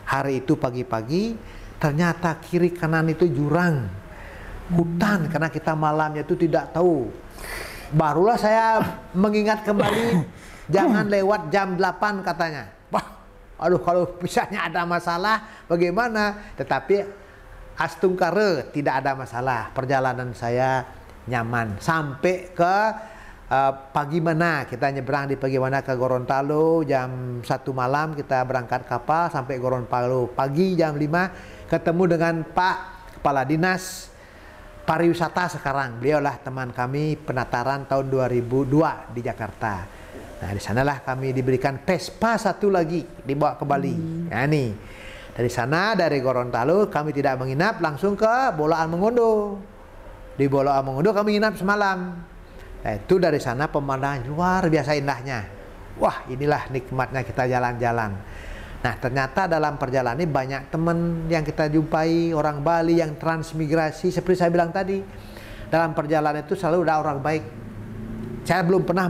hari itu pagi-pagi, ternyata kiri kanan itu jurang, hutan, karena kita malamnya itu tidak tahu. Barulah saya mengingat kembali Jangan hmm. lewat jam 8 katanya. Wah, aduh kalau misalnya ada masalah bagaimana? Tetapi astungkare tidak ada masalah. Perjalanan saya nyaman sampai ke uh, pagi mana kita nyebrang di pagi mana ke Gorontalo jam satu malam kita berangkat kapal sampai Gorontalo pagi jam 5 ketemu dengan Pak Kepala Dinas Pariwisata sekarang beliaulah teman kami penataran tahun 2002 di Jakarta Nah, di sanalah kami diberikan Vespa satu lagi dibawa ke Bali. Hmm. Nah, ini. Dari sana dari Gorontalo kami tidak menginap langsung ke Bolaan Mengondo. Di Bolaan Mengondo kami nginap semalam. Nah, itu dari sana pemandangan luar biasa indahnya. Wah, inilah nikmatnya kita jalan-jalan. Nah, ternyata dalam perjalanan ini banyak teman yang kita jumpai, orang Bali yang transmigrasi seperti saya bilang tadi. Dalam perjalanan itu selalu ada orang baik, saya belum pernah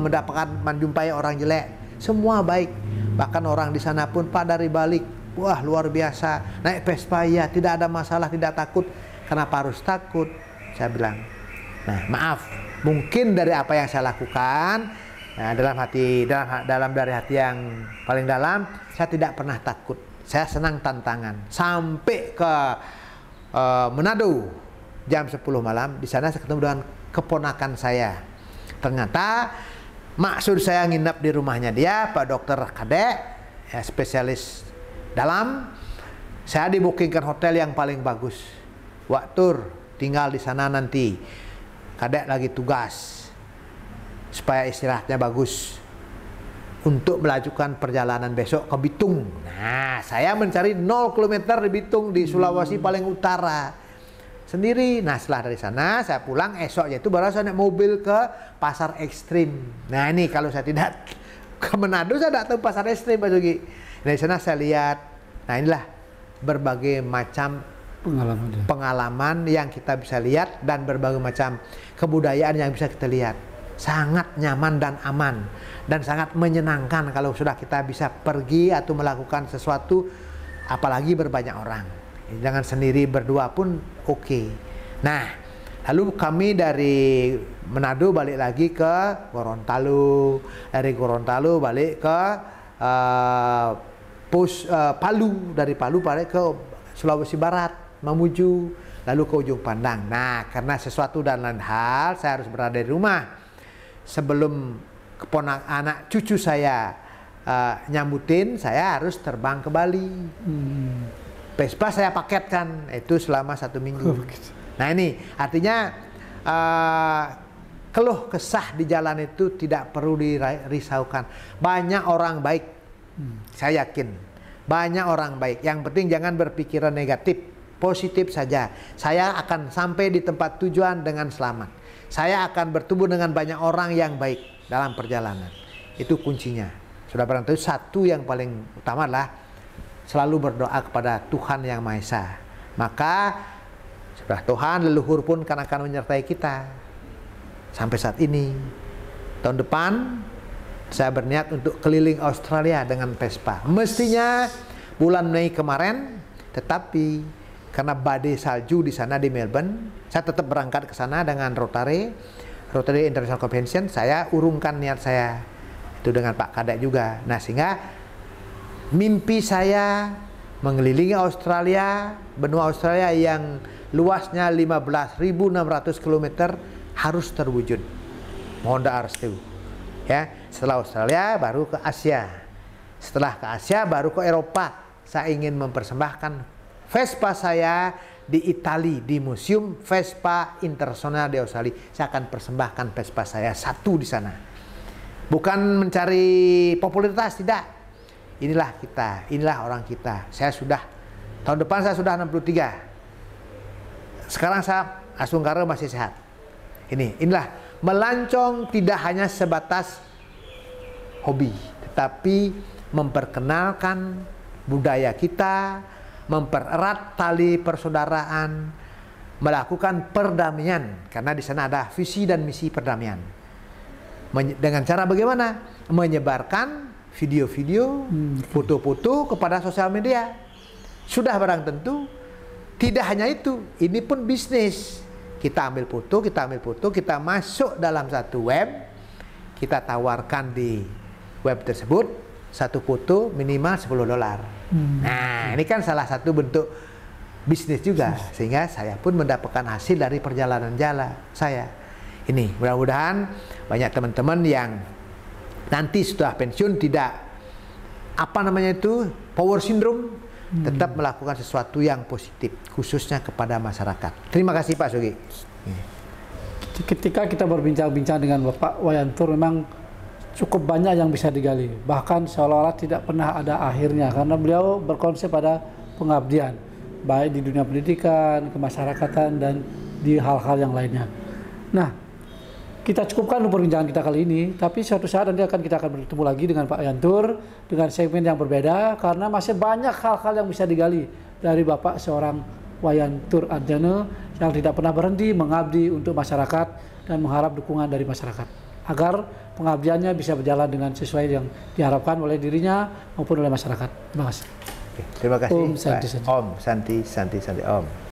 mendapatkan menjumpai orang jelek. Semua baik. Bahkan orang di sana pun pak dari balik, wah luar biasa. Naik Vespa ya, tidak ada masalah, tidak takut. Kenapa harus takut? Saya bilang. Nah, maaf. Mungkin dari apa yang saya lakukan, nah, dalam hati dalam dalam dari hati yang paling dalam, saya tidak pernah takut. Saya senang tantangan. Sampai ke uh, Manado jam 10 malam, di sana saya ketemu dengan keponakan saya. Ternyata maksud saya nginap di rumahnya dia, Pak Dokter Kadek, ya, spesialis dalam. Saya dibookingkan hotel yang paling bagus. waktu tinggal di sana nanti. Kadek lagi tugas supaya istirahatnya bagus untuk melanjutkan perjalanan besok ke Bitung. Nah, saya mencari 0 km di Bitung di Sulawesi hmm. paling utara sendiri. Nah setelah dari sana saya pulang esok yaitu baru saya naik mobil ke pasar ekstrim. Nah ini kalau saya tidak ke Manado saya tidak tahu pasar ekstrim Pak Sugi. Dari sana saya lihat, nah inilah berbagai macam pengalaman, pengalaman yang kita bisa lihat dan berbagai macam kebudayaan yang bisa kita lihat. Sangat nyaman dan aman dan sangat menyenangkan kalau sudah kita bisa pergi atau melakukan sesuatu apalagi berbanyak orang jangan sendiri berdua pun oke. Okay. Nah, lalu kami dari Manado balik lagi ke Gorontalo, dari Gorontalo balik ke uh, eh, Pus, uh, eh, Palu, dari Palu balik ke Sulawesi Barat, Mamuju, lalu ke ujung Pandang. Nah, karena sesuatu dan lain hal, saya harus berada di rumah sebelum keponak anak cucu saya uh, eh, nyambutin, saya harus terbang ke Bali. Hmm Vespa saya paketkan itu selama satu minggu. Oh, gitu. nah ini artinya uh, keluh kesah di jalan itu tidak perlu dirisaukan. Banyak orang baik, hmm. saya yakin. Banyak orang baik. Yang penting jangan berpikiran negatif, positif saja. Saya akan sampai di tempat tujuan dengan selamat. Saya akan bertemu dengan banyak orang yang baik dalam perjalanan. Itu kuncinya. Sudah barang tahu satu yang paling utama adalah selalu berdoa kepada Tuhan Yang Maha Esa. Maka sebelah Tuhan leluhur pun karena akan menyertai kita sampai saat ini. Tahun depan saya berniat untuk keliling Australia dengan Vespa. Mestinya bulan Mei kemarin, tetapi karena badai salju di sana di Melbourne, saya tetap berangkat ke sana dengan Rotary, Rotary International Convention. Saya urungkan niat saya itu dengan Pak Kadek juga. Nah sehingga mimpi saya mengelilingi Australia, benua Australia yang luasnya 15.600 km harus terwujud. Mohon doa restu. Ya, setelah Australia baru ke Asia. Setelah ke Asia baru ke Eropa. Saya ingin mempersembahkan Vespa saya di Itali di Museum Vespa Internasional di Australia. Saya akan persembahkan Vespa saya satu di sana. Bukan mencari popularitas tidak, inilah kita, inilah orang kita. Saya sudah tahun depan saya sudah 63. Sekarang saya Asung Karo masih sehat. Ini, inilah melancong tidak hanya sebatas hobi, tetapi memperkenalkan budaya kita, mempererat tali persaudaraan, melakukan perdamaian karena di sana ada visi dan misi perdamaian. Men dengan cara bagaimana? Menyebarkan video-video, hmm, foto-foto kepada sosial media. Sudah barang tentu tidak hanya itu, ini pun bisnis. Kita ambil foto, kita ambil foto, kita masuk dalam satu web, kita tawarkan di web tersebut satu foto minimal 10 dolar. Hmm. Nah, ini kan salah satu bentuk bisnis juga sehingga saya pun mendapatkan hasil dari perjalanan jalan saya. Ini mudah-mudahan banyak teman-teman yang nanti setelah pensiun tidak apa namanya itu power syndrome hmm. tetap melakukan sesuatu yang positif khususnya kepada masyarakat. Terima kasih Pak Sugi. Ketika kita berbincang-bincang dengan Bapak Wayantur memang cukup banyak yang bisa digali. Bahkan seolah-olah tidak pernah ada akhirnya karena beliau berkonsep pada pengabdian baik di dunia pendidikan, kemasyarakatan dan di hal-hal yang lainnya. Nah, kita cukupkan perbincangan kita kali ini, tapi suatu saat nanti akan kita akan bertemu lagi dengan Pak Yantur dengan segmen yang berbeda karena masih banyak hal-hal yang bisa digali dari Bapak seorang Wayan Tur Adjana yang tidak pernah berhenti mengabdi untuk masyarakat dan mengharap dukungan dari masyarakat agar pengabdiannya bisa berjalan dengan sesuai yang diharapkan oleh dirinya maupun oleh masyarakat. Terima kasih. Terima kasih. Om Santi Santi. Santi Santi Santi Om.